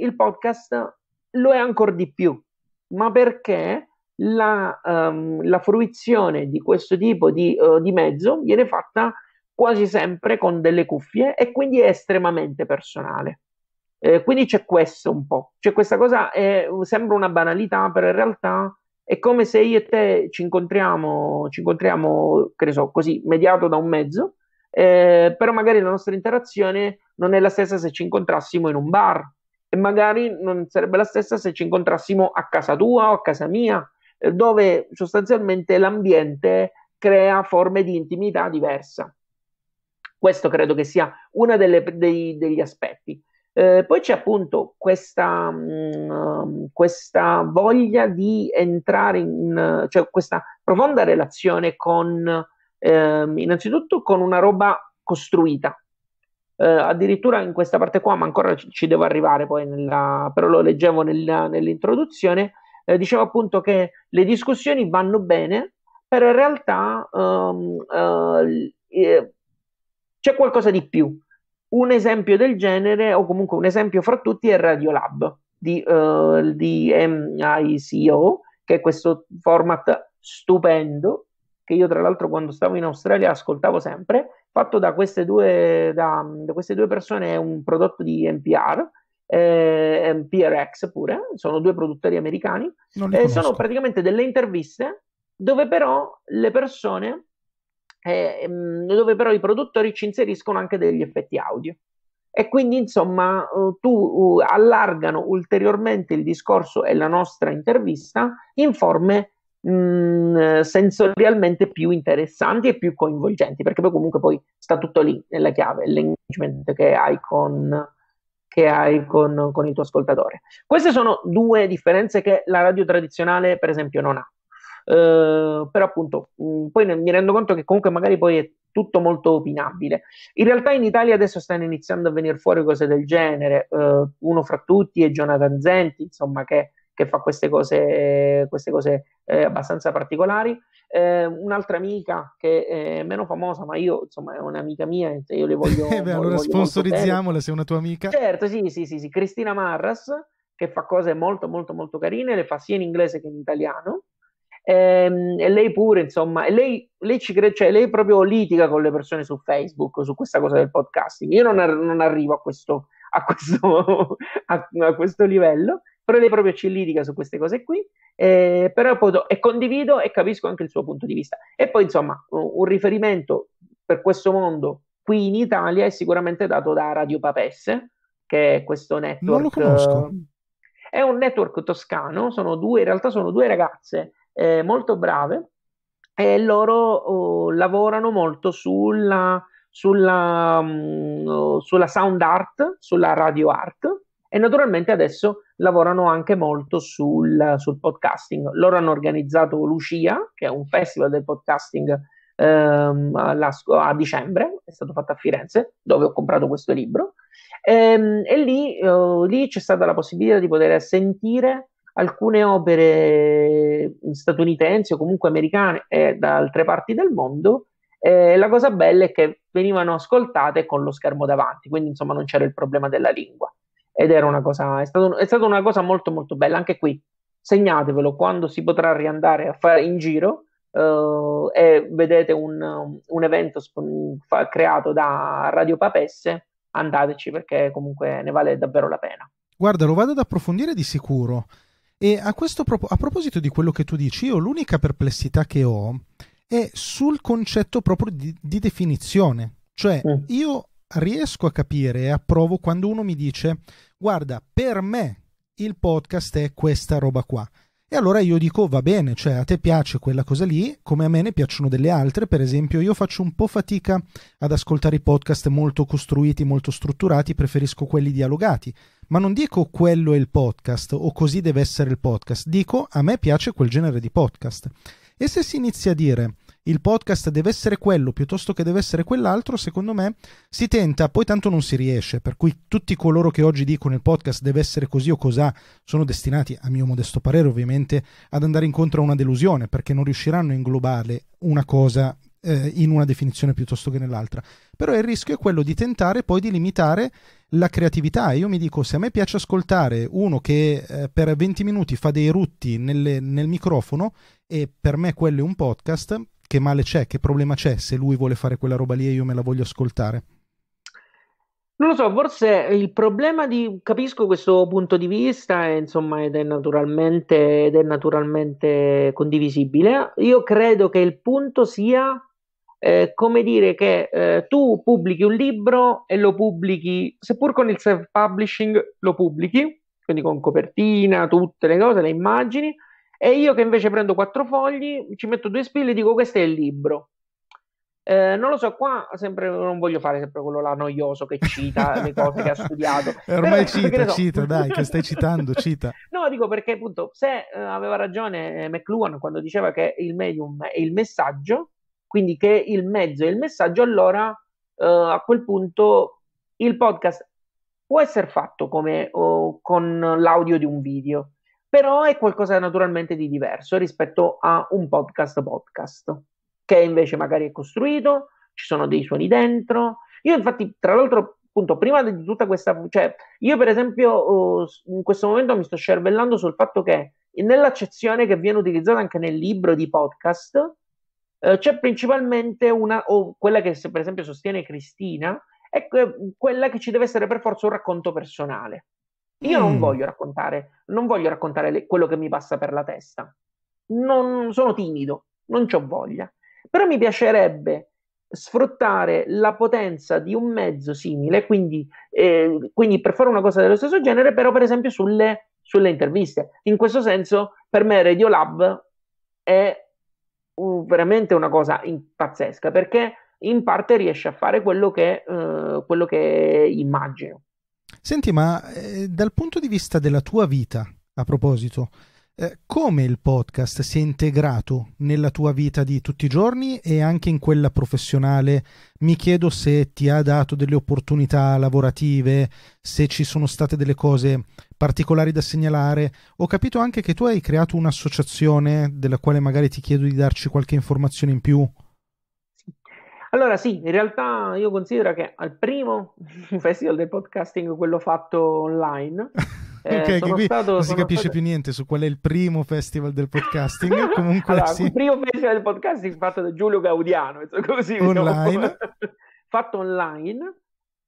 il podcast lo è ancora di più, ma perché la, um, la fruizione di questo tipo di, uh, di mezzo viene fatta quasi sempre con delle cuffie e quindi è estremamente personale. Eh, quindi c'è questo un po', cioè questa cosa è, sembra una banalità, però in realtà è come se io e te ci incontriamo, ci incontriamo che ne so, così, mediato da un mezzo, eh, però magari la nostra interazione non è la stessa se ci incontrassimo in un bar e magari non sarebbe la stessa se ci incontrassimo a casa tua o a casa mia, eh, dove sostanzialmente l'ambiente crea forme di intimità diversa. Questo credo che sia uno degli aspetti. Eh, poi c'è appunto questa, mh, mm, questa, voglia di entrare in, cioè questa profonda relazione con, eh, innanzitutto con una roba costruita. Eh, addirittura in questa parte qua, ma ancora ci devo arrivare poi, nella, però lo leggevo nella, nell'introduzione, eh, dicevo appunto che le discussioni vanno bene, però in realtà um, c'è qualcosa di più un esempio del genere, o comunque un esempio fra tutti, è Radiolab di, uh, di MICO, che è questo format stupendo, che io tra l'altro quando stavo in Australia ascoltavo sempre, fatto da queste due, da, da queste due persone, è un prodotto di NPR, eh, MPRX pure, sono due produttori americani, e sono praticamente delle interviste dove però le persone eh, mm, dove però i produttori ci inseriscono anche degli effetti audio. E quindi, insomma, eh, tu eh, allargano ulteriormente il discorso e la nostra intervista in forme mh, mm, sensorialmente più interessanti e più coinvolgenti, perché poi comunque poi sta tutto lì nella chiave, l'engagement che hai con, che hai con, con il tuo ascoltatore. Queste sono due differenze che la radio tradizionale, per esempio, non ha. Eh, però appunto mh, mm, poi ne, mi rendo conto che comunque magari poi è tutto molto opinabile. In realtà in Italia adesso stanno iniziando a venire fuori cose del genere, eh, uno fra tutti è Jonathan Zenti, insomma, che, che fa queste cose, queste cose eh, abbastanza particolari. Eh, un'altra amica che è meno famosa, ma io insomma è un'amica mia, e io le voglio. Eh beh, allora voglio sponsorizziamola se è una tua amica. Certo, sì, sì, sì, sì, Cristina Marras che fa cose molto molto molto carine, le fa sia in inglese che in italiano. Ehm, e lei pure, insomma, lei, lei, ci cre- cioè, lei proprio litiga con le persone su Facebook su questa cosa del podcasting. Io non, ar- non arrivo a questo, a questo, a, a questo livello però lei proprio ci litiga su queste cose qui, eh, però poi e condivido e capisco anche il suo punto di vista. E poi insomma un, un riferimento per questo mondo qui in Italia è sicuramente dato da Radio Papesse, che è questo network. Non lo conosco. È un network toscano, sono due, in realtà sono due ragazze eh, molto brave e loro oh, lavorano molto sulla, sulla, mh, mm, oh, sulla sound art, sulla radio art e naturalmente adesso lavorano anche molto sul, sul, podcasting. Loro hanno organizzato Lucia, che è un festival del podcasting ehm, a, a dicembre, è stato fatto a Firenze, dove ho comprato questo libro, e, ehm, e lì, eh, lì, c'è stata la possibilità di poter sentire alcune opere statunitensi o comunque americane e eh, da altre parti del mondo. Eh, la cosa bella è che venivano ascoltate con lo schermo davanti, quindi insomma non c'era il problema della lingua. Ed era una cosa, è, stato, è stata una cosa molto molto bella. Anche qui segnatevelo quando si potrà riandare a fare in giro eh, e vedete un, un evento sp- fa- creato da Radio Papesse, andateci perché comunque ne vale davvero la pena. Guarda, lo vado ad approfondire di sicuro. E a, propo- a proposito di quello che tu dici, io l'unica perplessità che ho è sul concetto proprio di, di definizione. Cioè, mm. io riesco a capire e approvo quando uno mi dice, guarda, per me il podcast è questa roba qua. E allora io dico va bene, cioè a te piace quella cosa lì, come a me ne piacciono delle altre, per esempio io faccio un po' fatica ad ascoltare i podcast molto costruiti, molto strutturati, preferisco quelli dialogati, ma non dico quello è il podcast o così deve essere il podcast, dico a me piace quel genere di podcast. E se si inizia a dire il podcast deve essere quello piuttosto che deve essere quell'altro, secondo me si tenta, poi tanto non si riesce, per cui tutti coloro che oggi dicono il podcast deve essere così o cos'ha sono destinati, a mio modesto parere ovviamente, ad andare incontro a una delusione, perché non riusciranno a inglobare una cosa eh, in una definizione piuttosto che nell'altra. Però il rischio è quello di tentare poi di limitare la creatività. Io mi dico, se a me piace ascoltare uno che eh, per 20 minuti fa dei rutti nelle, nel microfono, e per me quello è un podcast, che male c'è, che problema c'è se lui vuole fare quella roba lì e io me la voglio ascoltare? Non lo so, forse il problema di... capisco questo punto di vista e, insomma, ed, è naturalmente, ed è naturalmente condivisibile. Io credo che il punto sia eh, come dire che eh, tu pubblichi un libro e lo pubblichi, seppur con il self-publishing lo pubblichi, quindi con copertina, tutte le cose, le immagini, e io che invece prendo quattro fogli, ci metto due spilli e dico questo è il libro. Eh, non lo so, qua sempre non voglio fare sempre quello là noioso che cita le cose che ha studiato. Ormai Però, cita, so. cita, dai, che stai citando, cita. No, dico perché appunto se eh, aveva ragione eh, McLuhan quando diceva che il medium è il messaggio, quindi che il mezzo è il messaggio, allora eh, a quel punto il podcast può essere fatto come oh, con l'audio di un video però è qualcosa naturalmente di diverso rispetto a un podcast podcast, che invece magari è costruito, ci sono dei suoni dentro. Io infatti, tra l'altro, appunto, prima di tutta questa... Cioè, io per esempio oh, in questo momento mi sto cervellando sul fatto che nell'accezione che viene utilizzata anche nel libro di podcast, eh, c'è principalmente una, o quella che per esempio sostiene Cristina, è quella che ci deve essere per forza un racconto personale. Io mm. non voglio raccontare, non voglio raccontare le, quello che mi passa per la testa. Non sono timido, non ho voglia. Però mi piacerebbe sfruttare la potenza di un mezzo simile, quindi, eh, quindi per fare una cosa dello stesso genere, però per esempio sulle, sulle interviste. In questo senso, per me Radio Lab è un, veramente una cosa in, pazzesca, perché in parte riesce a fare quello che, eh, quello che immagino. Senti, ma eh, dal punto di vista della tua vita, a proposito, eh, come il podcast si è integrato nella tua vita di tutti i giorni e anche in quella professionale? Mi chiedo se ti ha dato delle opportunità lavorative, se ci sono state delle cose particolari da segnalare. Ho capito anche che tu hai creato un'associazione della quale magari ti chiedo di darci qualche informazione in più. Allora sì, in realtà io considero che al primo festival del podcasting, quello fatto online, ok, eh, qui stato, non si capisce stato... più niente su qual è il primo festival del podcasting. Comunque, allora, sì. il primo festival del podcasting fatto da Giulio Gaudiano, così, diciamo. online. fatto online,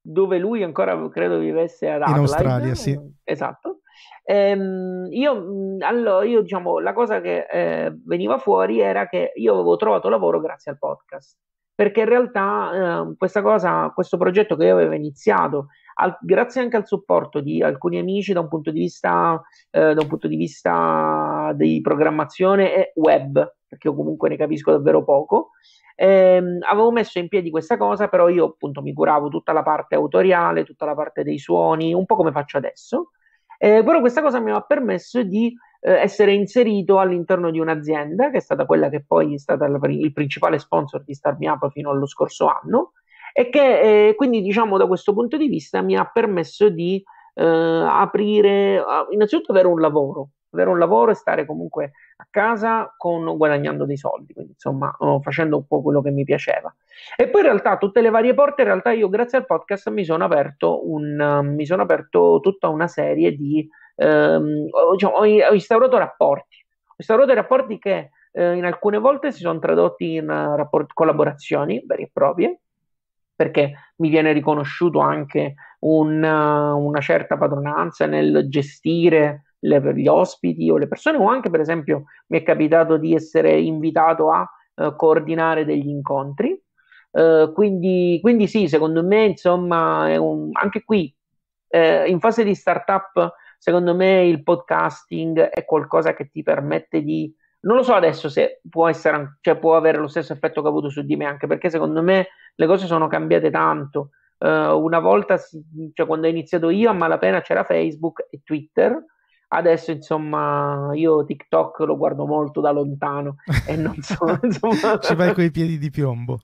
dove lui ancora credo vivesse ad Adelaide. In Australia, sì. Esatto. Ehm, io, allora, io, diciamo, la cosa che eh, veniva fuori era che io avevo trovato lavoro grazie al podcast perché in realtà eh, questa cosa, questo progetto che io avevo iniziato, al, grazie anche al supporto di alcuni amici da un punto di vista, eh, da un punto di, vista di programmazione e web, perché io comunque ne capisco davvero poco, eh, avevo messo in piedi questa cosa, però io appunto mi curavo tutta la parte autoriale, tutta la parte dei suoni, un po' come faccio adesso. Eh, però questa cosa mi ha permesso di eh, essere inserito all'interno di un'azienda che è stata quella che poi è stata la, il principale sponsor di Start Me Up fino allo scorso anno e che eh, quindi diciamo da questo punto di vista mi ha permesso di eh, aprire, innanzitutto avere un lavoro, avere un lavoro e stare comunque a casa con, guadagnando dei soldi, quindi insomma oh, facendo un po' quello che mi piaceva. E poi in realtà tutte le varie porte, in realtà io grazie al podcast mi sono aperto, un, mi sono aperto tutta una serie di ehm, ho, diciamo, ho, instaurato rapporti, ho instaurato rapporti che eh, in alcune volte si sono tradotti in eh, rapport- collaborazioni vere e proprie, perché mi viene riconosciuto anche un, eh, una certa padronanza nel gestire le, gli ospiti o le persone, o anche per esempio mi è capitato di essere invitato a eh, coordinare degli incontri. Eh, quindi, quindi, sì, secondo me, insomma, un, anche qui eh, in fase di startup secondo me il podcasting è qualcosa che ti permette di non lo so adesso se può, essere, cioè può avere lo stesso effetto che ha avuto su di me, anche perché secondo me le cose sono cambiate tanto. Uh, una volta, cioè, quando ho iniziato io, a malapena c'era Facebook e Twitter. Adesso, insomma, io TikTok lo guardo molto da lontano e non so. Insomma... Ci vai con i piedi di piombo.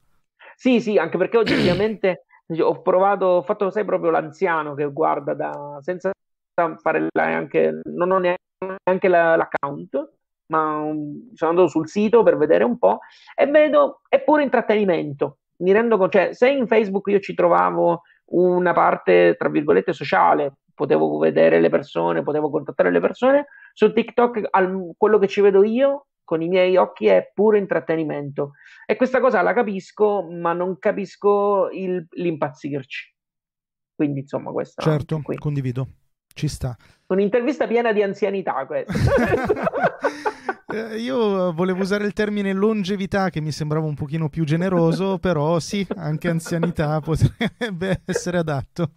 Sì, sì, anche perché oggi ovviamente ho provato, ho fatto, sai, proprio l'anziano che guarda da, senza fare anche, non ho neanche la, l'account, ma um, sono andato sul sito per vedere un po' e vedo, è pure intrattenimento. Mi rendo conto, cioè, se in Facebook io ci trovavo una parte, tra virgolette, sociale, potevo vedere le persone, potevo contattare le persone, su TikTok al, quello che ci vedo io con i miei occhi è puro intrattenimento. E questa cosa la capisco, ma non capisco il, l'impazzirci. Quindi, insomma, questo. Certo, qui. condivido. Ci sta. Un'intervista piena di anzianità questa. Eh, io volevo usare il termine longevità che mi sembrava un pochino più generoso, però sì, anche anzianità potrebbe essere adatto.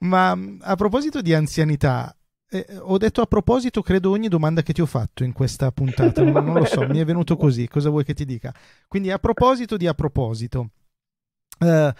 Ma mm, a proposito di anzianità, eh, ho detto a proposito, credo, ogni domanda che ti ho fatto in questa puntata, non, non lo so, mi è venuto così, cosa vuoi che ti dica? Quindi a proposito di a proposito. Eh,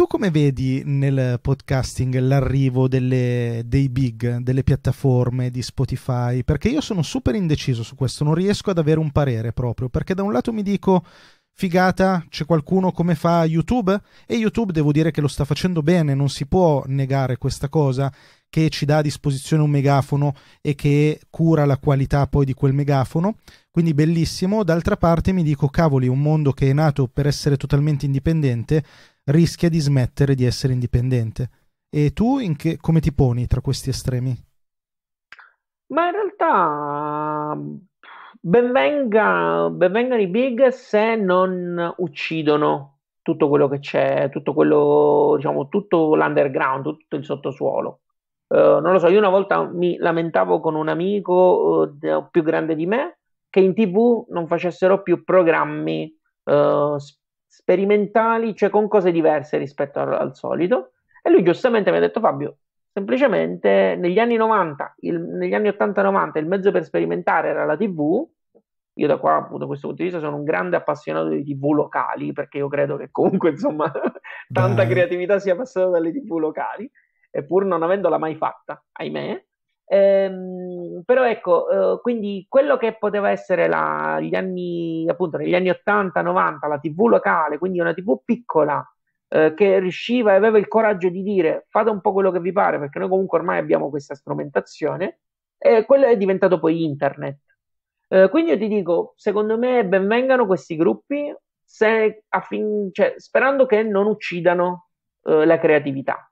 tu come vedi nel podcasting l'arrivo delle, dei big, delle piattaforme di Spotify? Perché io sono super indeciso su questo, non riesco ad avere un parere proprio, perché da un lato mi dico figata, c'è qualcuno come fa YouTube e YouTube devo dire che lo sta facendo bene, non si può negare questa cosa che ci dà a disposizione un megafono e che cura la qualità poi di quel megafono, quindi bellissimo, d'altra parte mi dico cavoli, un mondo che è nato per essere totalmente indipendente rischia di smettere di essere indipendente. E tu che, come ti poni tra questi estremi? Ma in realtà benvenga, benvengano i big se non uccidono tutto quello che c'è, tutto quello, diciamo, tutto l'underground, tutto il sottosuolo. Uh, non lo so, io una volta mi lamentavo con un amico uh, più grande di me che in tv non facessero più programmi uh, sperimentali, cioè con cose diverse rispetto al, al solito. E lui giustamente mi ha detto Fabio, semplicemente negli anni 90, il, negli anni 80-90 il mezzo per sperimentare era la TV. Io da, qua, da questo punto di vista sono un grande appassionato di TV locali perché io credo che comunque insomma tanta creatività sia passata dalle TV locali eppur non avendola mai fatta, ahimè, Ehm, però ecco, eh, quindi quello che poteva essere la, gli anni, appunto, negli anni 80-90, la TV locale, quindi una TV piccola eh, che riusciva e aveva il coraggio di dire fate un po' quello che vi pare, perché noi comunque ormai abbiamo questa strumentazione, e quello è diventato poi internet. Eh, quindi io ti dico, secondo me benvengano questi gruppi, se, affin- cioè, sperando che non uccidano eh, la creatività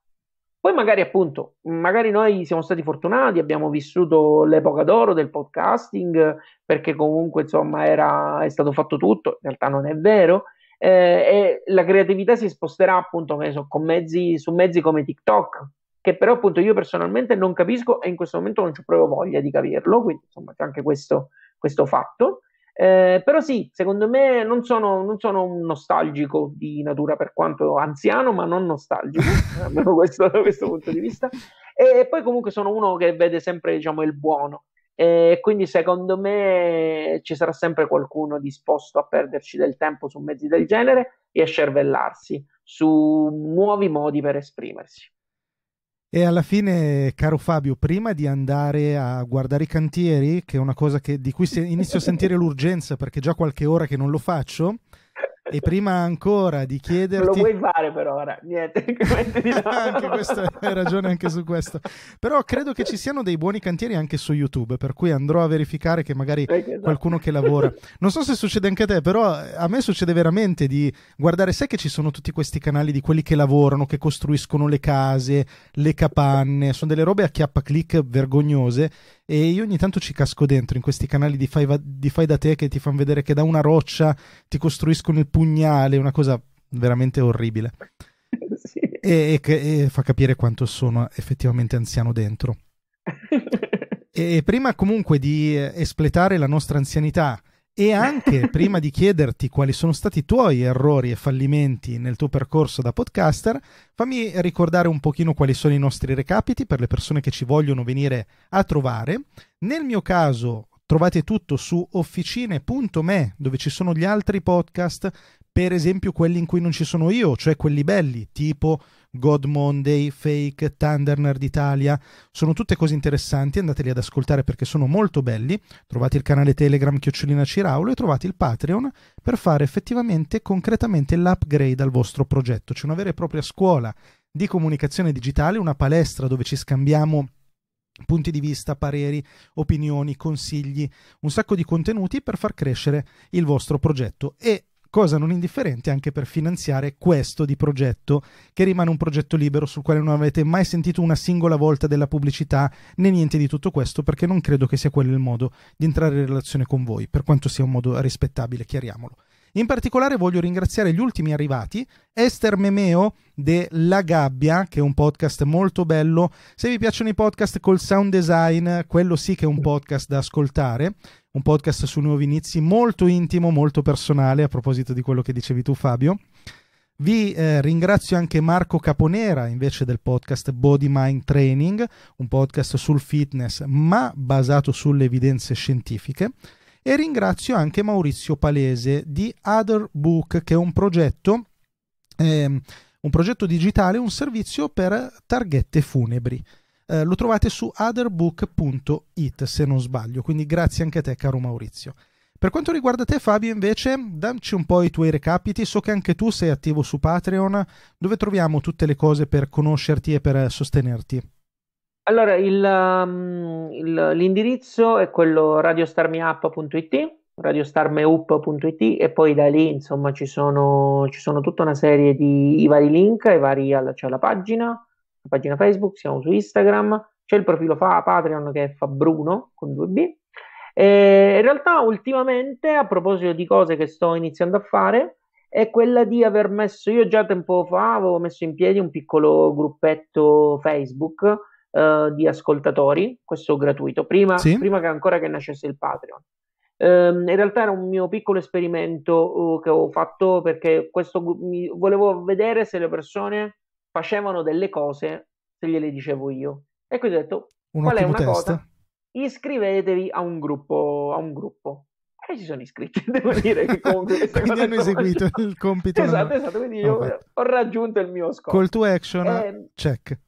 poi magari appunto, magari noi siamo stati fortunati, abbiamo vissuto l'epoca d'oro del podcasting, perché comunque insomma era, è stato fatto tutto, in realtà non è vero, eh, e la creatività si sposterà appunto so, mezzi, su mezzi come TikTok, che però appunto io personalmente non capisco e in questo momento non ho proprio voglia di capirlo, quindi insomma c'è anche questo, questo fatto. Eh, però sì, secondo me non sono, non sono, un nostalgico di natura per quanto anziano, ma non nostalgico, almeno questo, da questo punto di vista. E, e, poi comunque sono uno che vede sempre diciamo, il buono. E quindi secondo me ci sarà sempre qualcuno disposto a perderci del tempo su mezzi del genere e a scervellarsi su nuovi modi per esprimersi. E alla fine, caro Fabio, prima di andare a guardare i cantieri, che è una cosa che, di cui inizio a sentire l'urgenza perché già qualche ora che non lo faccio, e prima ancora di chiederti... Non lo vuoi fare però ora, niente. anche questo, hai ragione anche su questo. Però credo che ci siano dei buoni cantieri anche su YouTube, per cui andrò a verificare che magari eh, esatto. qualcuno che lavora... Non so se succede anche a te, però eh, a me succede veramente di guardare, sai che ci sono tutti questi canali di quelli che lavorano, che costruiscono le case, le capanne, sono delle robe a chiappa click vergognose e io ogni tanto ci casco dentro in questi canali di fai, va... di fai da te che ti fanno vedere che da una roccia ti costruiscono il pugnale, una cosa veramente orribile. sì. e, e, e, fa capire quanto sono effettivamente anziano dentro. e prima comunque di espletare la nostra anzianità e anche prima di chiederti quali sono stati i tuoi errori e fallimenti nel tuo percorso da podcaster, fammi ricordare un pochino quali sono i nostri recapiti per le persone che ci vogliono venire a trovare. Nel mio caso Trovate tutto su officine.me dove ci sono gli altri podcast, per esempio quelli in cui non ci sono io, cioè quelli belli, tipo God Monday, Fake, Thunder Nerd Italia. Sono tutte cose interessanti, andateli ad ascoltare perché sono molto belli. Trovate il canale Telegram Chiocciolina Ciraulo e trovate il Patreon per fare effettivamente, concretamente l'upgrade al vostro progetto. C'è una vera e propria scuola di comunicazione digitale, una palestra dove ci scambiamo punti di vista, pareri, opinioni, consigli, un sacco di contenuti per far crescere il vostro progetto e cosa non indifferente anche per finanziare questo di progetto che rimane un progetto libero sul quale non avete mai sentito una singola volta della pubblicità né niente di tutto questo perché non credo che sia quello il modo di entrare in relazione con voi per quanto sia un modo rispettabile chiariamolo in particolare voglio ringraziare gli ultimi arrivati, Esther Memeo de La Gabbia, che è un podcast molto bello. Se vi piacciono i podcast col sound design, quello sì che è un podcast da ascoltare, un podcast su nuovi inizi molto intimo, molto personale, a proposito di quello che dicevi tu Fabio. Vi eh, ringrazio anche Marco Caponera invece del podcast Body Mind Training, un podcast sul fitness ma basato sulle evidenze scientifiche e ringrazio anche Maurizio Palese di Other Book che è un progetto, eh, un progetto digitale, un servizio per targhette funebri. Eh, lo trovate su otherbook.it se non sbaglio, quindi grazie anche a te caro Maurizio. Per quanto riguarda te Fabio invece, damci un po' i tuoi recapiti, so che anche tu sei attivo su Patreon, dove troviamo tutte le cose per conoscerti e per sostenerti. Allora, il, um, il, l'indirizzo è quello radiostarmiup.it, radiostarmeup.it e poi da lì insomma ci sono, ci sono tutta una serie di vari link, i vari, c'è cioè la pagina, la pagina Facebook, siamo su Instagram, c'è il profilo fa, Patreon che è Fabruno con 2B. E in realtà ultimamente, a proposito di cose che sto iniziando a fare, è quella di aver messo, io già tempo fa avevo messo in piedi un piccolo gruppetto Facebook uh, di ascoltatori, questo gratuito, prima, sì. prima che ancora che nascesse il Patreon. Um, in realtà era un mio piccolo esperimento uh, che ho fatto perché questo, mi, volevo vedere se le persone facevano delle cose se gliele dicevo io. E quindi ho detto, un qual è una test. cosa? Iscrivetevi a un gruppo, a un gruppo e si sono iscritti, devo dire che comunque quindi hanno eseguito il compito esatto, esatto, quindi io ho raggiunto il mio scopo call to action, eh, check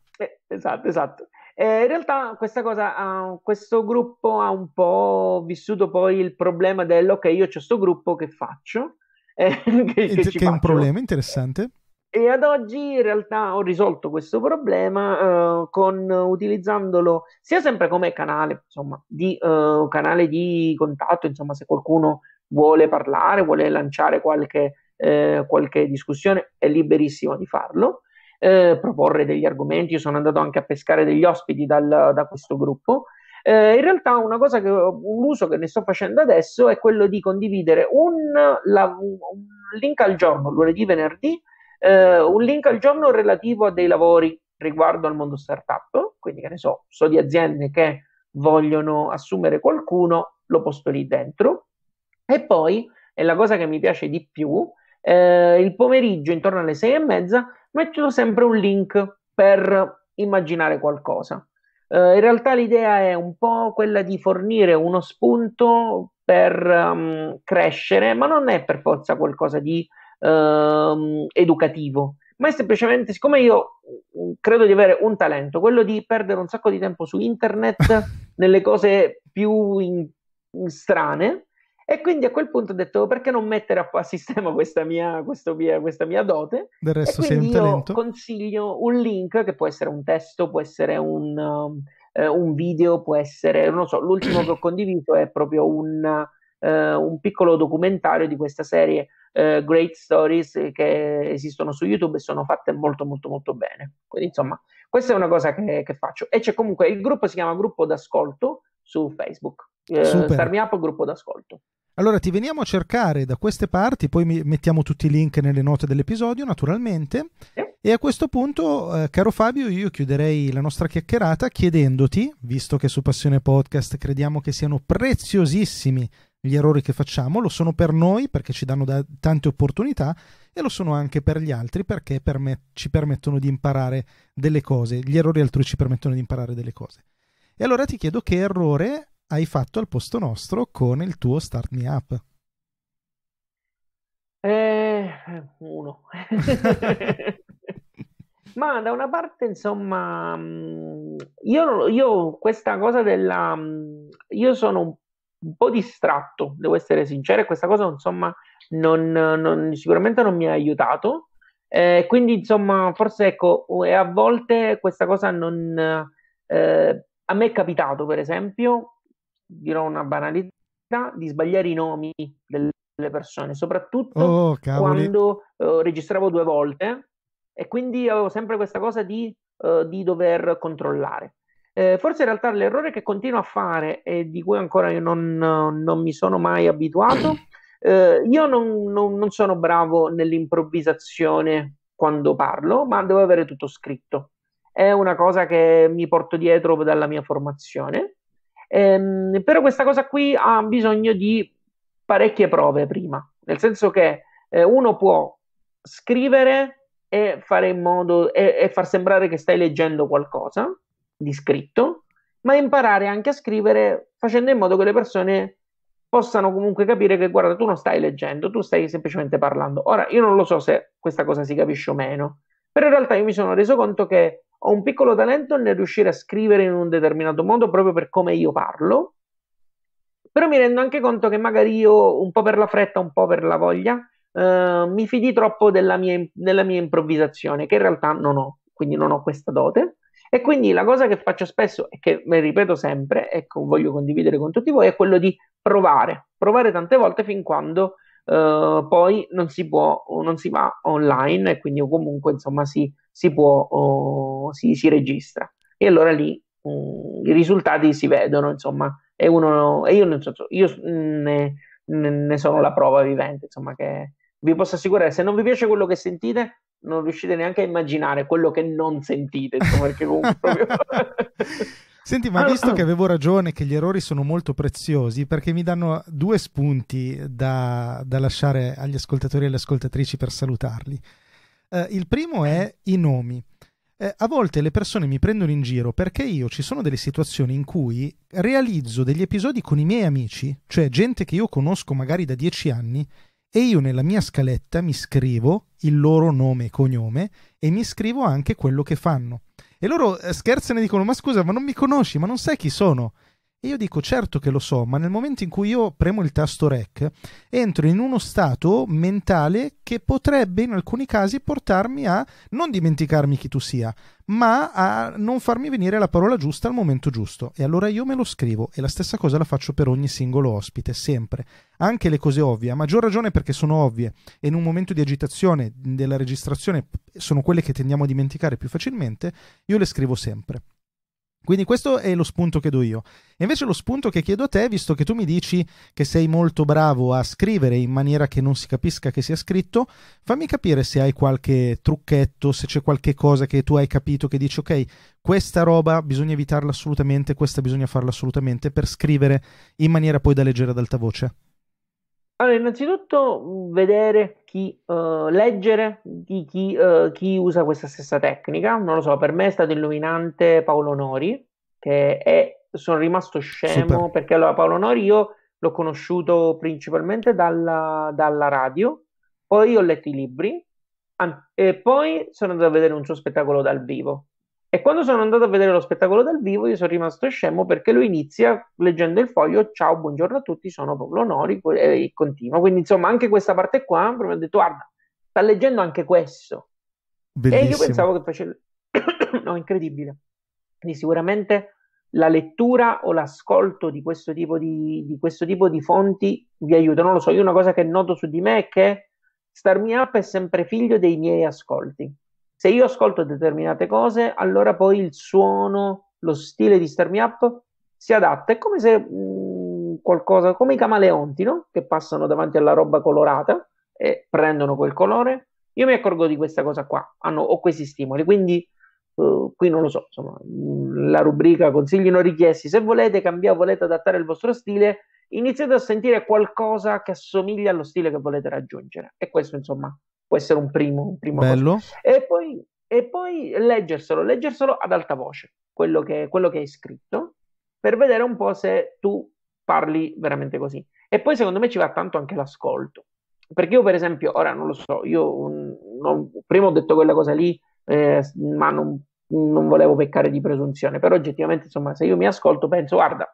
Esatto, esatto. Eh, in realtà questa cosa, ha, questo gruppo ha un po' vissuto poi il problema dell'ok, io ho questo gruppo, che faccio? Eh, che, che, che è un problema interessante. E ad oggi in realtà ho risolto questo problema eh, con, utilizzandolo sia sempre come canale, insomma, di, eh, canale di contatto, insomma, se qualcuno vuole parlare, vuole lanciare qualche, eh, qualche discussione, è liberissimo di farlo eh, proporre degli argomenti, io sono andato anche a pescare degli ospiti dal, da questo gruppo. Eh, in realtà una cosa che, un uso che ne sto facendo adesso è quello di condividere un, la, un link al giorno, lunedì, venerdì, eh, un link al giorno relativo a dei lavori riguardo al mondo startup, quindi che ne so, so di aziende che vogliono assumere qualcuno, lo posto lì dentro. E poi, è la cosa che mi piace di più, eh, il pomeriggio intorno alle sei e mezza metto sempre un link per immaginare qualcosa. Eh, in realtà l'idea è un po' quella di fornire uno spunto per um, crescere, ma non è per forza qualcosa di um, educativo, ma è semplicemente, siccome io mm, credo di avere un talento, quello di perdere un sacco di tempo su internet nelle cose più in, in strane, e quindi a quel punto ho detto oh, perché non mettere a, sistema questa mia, mia, questa mia dote? Del resto sei un talento. consiglio un link che può essere un testo, può essere un, uh, un video, può essere, non lo so, l'ultimo che ho condiviso è proprio un, uh, un piccolo documentario di questa serie uh, Great Stories che esistono su YouTube e sono fatte molto molto molto bene. Quindi insomma, questa è una cosa che, che faccio. E c'è comunque, il gruppo si chiama Gruppo d'Ascolto su Facebook. Eh, Starmi Up, gruppo d'ascolto. Allora ti veniamo a cercare da queste parti, poi mettiamo tutti i link nelle note dell'episodio naturalmente. Sì. E a questo punto, eh, caro Fabio, io chiuderei la nostra chiacchierata chiedendoti, visto che su Passione Podcast crediamo che siano preziosissimi gli errori che facciamo, lo sono per noi perché ci danno tante opportunità e lo sono anche per gli altri perché per ci permettono di imparare delle cose, gli errori altrui ci permettono di imparare delle cose. E allora ti chiedo che errore hai fatto al posto nostro con il tuo Start Me Up? Eh, uno. Ma da una parte, insomma, mm, io, io, questa cosa della... Mm, io sono un po' distratto, devo essere sincero, e questa cosa, insomma, non, non, sicuramente non mi ha aiutato. Eh, quindi, insomma, forse ecco, e a volte questa cosa non... Eh, a me è capitato, per esempio, dirò una banalità, di sbagliare i nomi delle persone, soprattutto oh, quando uh, registravo due volte e quindi avevo sempre questa cosa di, uh, di dover controllare. Eh, forse in realtà l'errore che continuo a fare e di cui ancora io non, non mi sono mai abituato, eh, io non, non, non sono bravo nell'improvvisazione quando parlo, ma devo avere tutto scritto. È una cosa che mi porto dietro dalla mia formazione Ehm, però questa cosa qui ha bisogno di parecchie prove prima, nel senso che eh, uno può scrivere e fare in modo e, e far sembrare che stai leggendo qualcosa di scritto, ma imparare anche a scrivere facendo in modo che le persone possano comunque capire che guarda, tu non stai leggendo, tu stai semplicemente parlando. Ora, io non lo so se questa cosa si capisce o meno, però in realtà io mi sono reso conto che ho un piccolo talento nel riuscire a scrivere in un determinato modo proprio per come io parlo, però mi rendo anche conto che magari io, un po' per la fretta, un po' per la voglia, eh, mi fidi troppo della mia, della mia, improvvisazione, che in realtà non ho, quindi non ho questa dote. E quindi la cosa che faccio spesso e che mi ripeto sempre, e che voglio condividere con tutti voi, è quello di provare, provare tante volte fin quando eh, poi non si può, non si va online e quindi comunque insomma si, si può... Oh, si, si registra e allora lì mh, mm, i risultati si vedono, insomma, e, uno, e io, so, io mm, ne, ne, sono la prova vivente, insomma, che vi posso assicurare, se non vi piace quello che sentite, non riuscite neanche a immaginare quello che non sentite, insomma, perché comunque proprio... Senti, ma visto che avevo ragione che gli errori sono molto preziosi perché mi danno due spunti da, da lasciare agli ascoltatori e alle ascoltatrici per salutarli. Uh, il primo è i nomi eh, a volte le persone mi prendono in giro perché io ci sono delle situazioni in cui realizzo degli episodi con i miei amici, cioè gente che io conosco magari da dieci anni, e io nella mia scaletta mi scrivo il loro nome e cognome e mi scrivo anche quello che fanno. E loro eh, scherzano e dicono: Ma scusa, ma non mi conosci, ma non sai chi sono? E io dico certo che lo so, ma nel momento in cui io premo il tasto REC, entro in uno stato mentale che potrebbe in alcuni casi portarmi a non dimenticarmi chi tu sia, ma a non farmi venire la parola giusta al momento giusto. E allora io me lo scrivo e la stessa cosa la faccio per ogni singolo ospite, sempre. Anche le cose ovvie, a maggior ragione perché sono ovvie e in un momento di agitazione della registrazione sono quelle che tendiamo a dimenticare più facilmente, io le scrivo sempre. Quindi questo è lo spunto che do io. E invece lo spunto che chiedo a te, visto che tu mi dici che sei molto bravo a scrivere in maniera che non si capisca che sia scritto, fammi capire se hai qualche trucchetto, se c'è qualche cosa che tu hai capito che dici ok, questa roba bisogna evitarla assolutamente, questa bisogna farla assolutamente per scrivere in maniera poi da leggere ad alta voce. Allora, innanzitutto vedere chi uh, leggere di chi, uh, chi, usa questa stessa tecnica. Non lo so, per me è stato illuminante Paolo Nori, che è, sono rimasto scemo Super. perché allora Paolo Nori io l'ho conosciuto principalmente dalla, dalla radio, poi ho letto i libri an- e poi sono andato a vedere un suo spettacolo dal vivo. E quando sono andato a vedere lo spettacolo dal vivo, io sono rimasto scemo perché lui inizia leggendo il foglio: Ciao, buongiorno a tutti, sono Paolo Nori e continua. Quindi, insomma, anche questa parte qua mi ha detto: Guarda, sta leggendo anche questo. Bellissimo. E io pensavo che facesse. no, incredibile. Quindi, sicuramente la lettura o l'ascolto di questo tipo di, di, questo tipo di fonti vi aiuta. Non lo so, io una cosa che noto su di me è che Star Me Up è sempre figlio dei miei ascolti se io ascolto determinate cose, allora poi il suono, lo stile di Star Me Up si adatta. È come se mh, mm, qualcosa, come i camaleonti, no? Che passano davanti alla roba colorata e prendono quel colore. Io mi accorgo di questa cosa qua, hanno, ho questi stimoli, quindi Uh, qui non lo so, insomma, mm, la rubrica consigli non richiesti. Se volete cambiare, volete adattare il vostro stile, iniziate a sentire qualcosa che assomiglia allo stile che volete raggiungere. E questo, insomma, può essere un primo, un primo e poi, e poi, leggerselo, leggerselo ad alta voce, quello che, quello che hai scritto, per vedere un po' se tu parli veramente così. E poi secondo me ci va tanto anche l'ascolto, perché io per esempio, ora non lo so, io non, prima ho detto quella cosa lì, eh, ma non, non volevo peccare di presunzione, però oggettivamente insomma se io mi ascolto penso, guarda,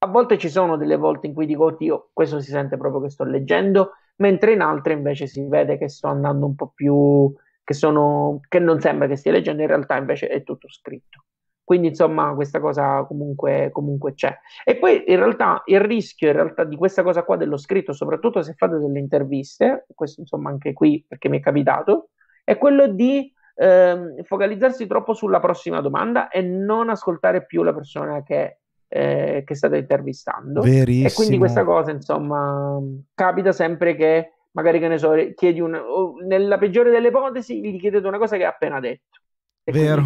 a volte ci sono delle volte in cui dico, oddio, questo si sente proprio che sto leggendo, mentre in altre invece si vede che sto andando un po' più, che, sono, che non sembra che stia leggendo, in realtà invece è tutto scritto. Quindi insomma questa cosa comunque, comunque c'è. E poi in realtà il rischio realtà, di questa cosa qua dello scritto, soprattutto se fate delle interviste, questo insomma anche qui perché mi è capitato, è quello di eh, focalizzarsi troppo sulla prossima domanda e non ascoltare più la persona che eh, che state intervistando. Verissimo. E quindi questa cosa, insomma, capita sempre che magari che ne so, chiedi un, nella peggiore delle ipotesi gli chiedete una cosa che ha appena detto. E Vero.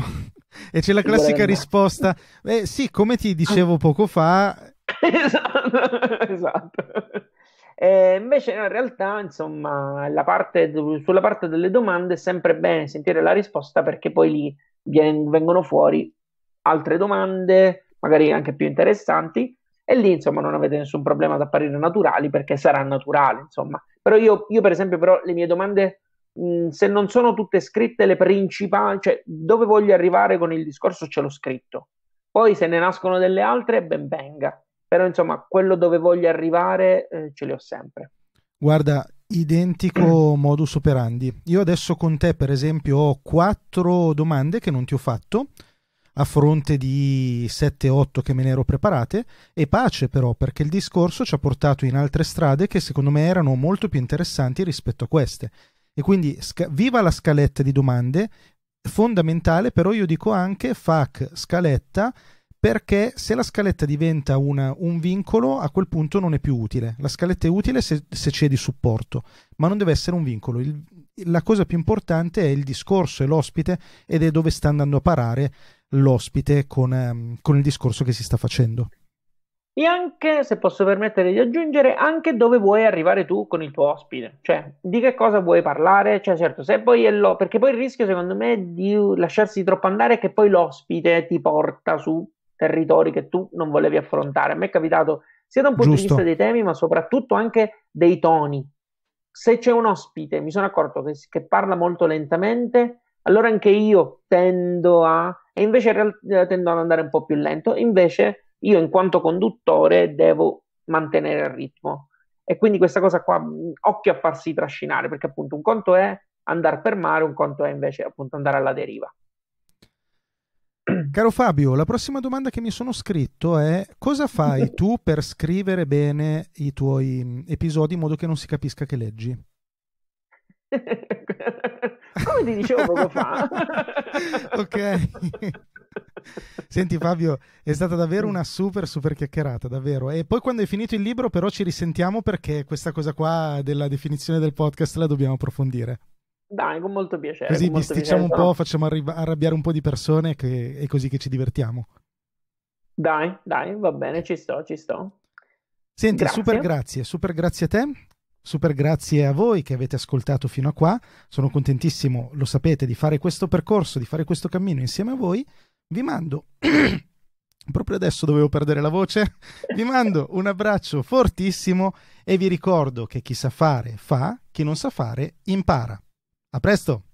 E c'è la classica risposta, Beh, sì, come ti dicevo poco fa. esatto. esatto. Eh, invece in realtà, insomma, parte, sulla parte delle domande è sempre bene sentire la risposta perché poi lì vengono fuori altre domande, magari anche più interessanti, e lì insomma non avete nessun problema ad apparire naturali perché sarà naturale, insomma. Però io, io per esempio, però le mie domande, mh, se non sono tutte scritte, le principali, cioè dove voglio arrivare con il discorso ce l'ho scritto. Poi se ne nascono delle altre, ben venga. Però insomma, quello dove voglio arrivare eh, ce le ho sempre. Guarda, identico mm. modus operandi. Io adesso con te, per esempio, ho quattro domande che non ti ho fatto, a fronte di 7-8 che me ne ero preparate e pace però perché il discorso ci ha portato in altre strade che secondo me erano molto più interessanti rispetto a queste. E quindi viva la scaletta di domande, fondamentale però io dico anche FAC scaletta perché se la scaletta diventa una, un vincolo a quel punto non è più utile. La scaletta è utile se, se c'è di supporto, ma non deve essere un vincolo. Il, la cosa più importante è il discorso, è l'ospite ed è dove sta andando a parare l'ospite con, ehm, con il discorso che si sta facendo. E anche, se posso permettere di aggiungere, anche dove vuoi arrivare tu con il tuo ospite, cioè di che cosa vuoi parlare, cioè certo, se poi è lo... perché poi il rischio secondo me è di lasciarsi troppo andare è che poi l'ospite ti porta su territori che tu non volevi affrontare. A me è capitato sia da un punto Giusto. di vista dei temi, ma soprattutto anche dei toni. Se c'è un ospite, mi sono accorto che, che parla molto lentamente, allora anche io tendo a e invece in eh, tendo ad andare un po' più lento, invece io in quanto conduttore devo mantenere il ritmo. E quindi questa cosa qua, mm, occhio a farsi trascinare, perché appunto un conto è andare per mare, un conto è invece appunto andare alla deriva. Caro Fabio, la prossima domanda che mi sono scritto è cosa fai tu per scrivere bene i tuoi mm, episodi in modo che non si capisca che leggi? Come ti dicevo poco fa. ok. Senti Fabio, è stata davvero una super super chiacchierata, davvero. E poi quando è finito il libro però ci risentiamo perché questa cosa qua della definizione del podcast la dobbiamo approfondire. Dai, con molto piacere. Così bisticciamo un po', facciamo arri- arrabbiare un po' di persone e è così che ci divertiamo. Dai, dai, va bene, ci sto, ci sto. Senti, grazie. super grazie, super grazie a te. Super grazie a voi che avete ascoltato fino a qua, sono contentissimo, lo sapete, di fare questo percorso, di fare questo cammino insieme a voi. Vi mando, proprio adesso dovevo perdere la voce, vi mando un abbraccio fortissimo e vi ricordo che chi sa fare fa, chi non sa fare impara. A presto!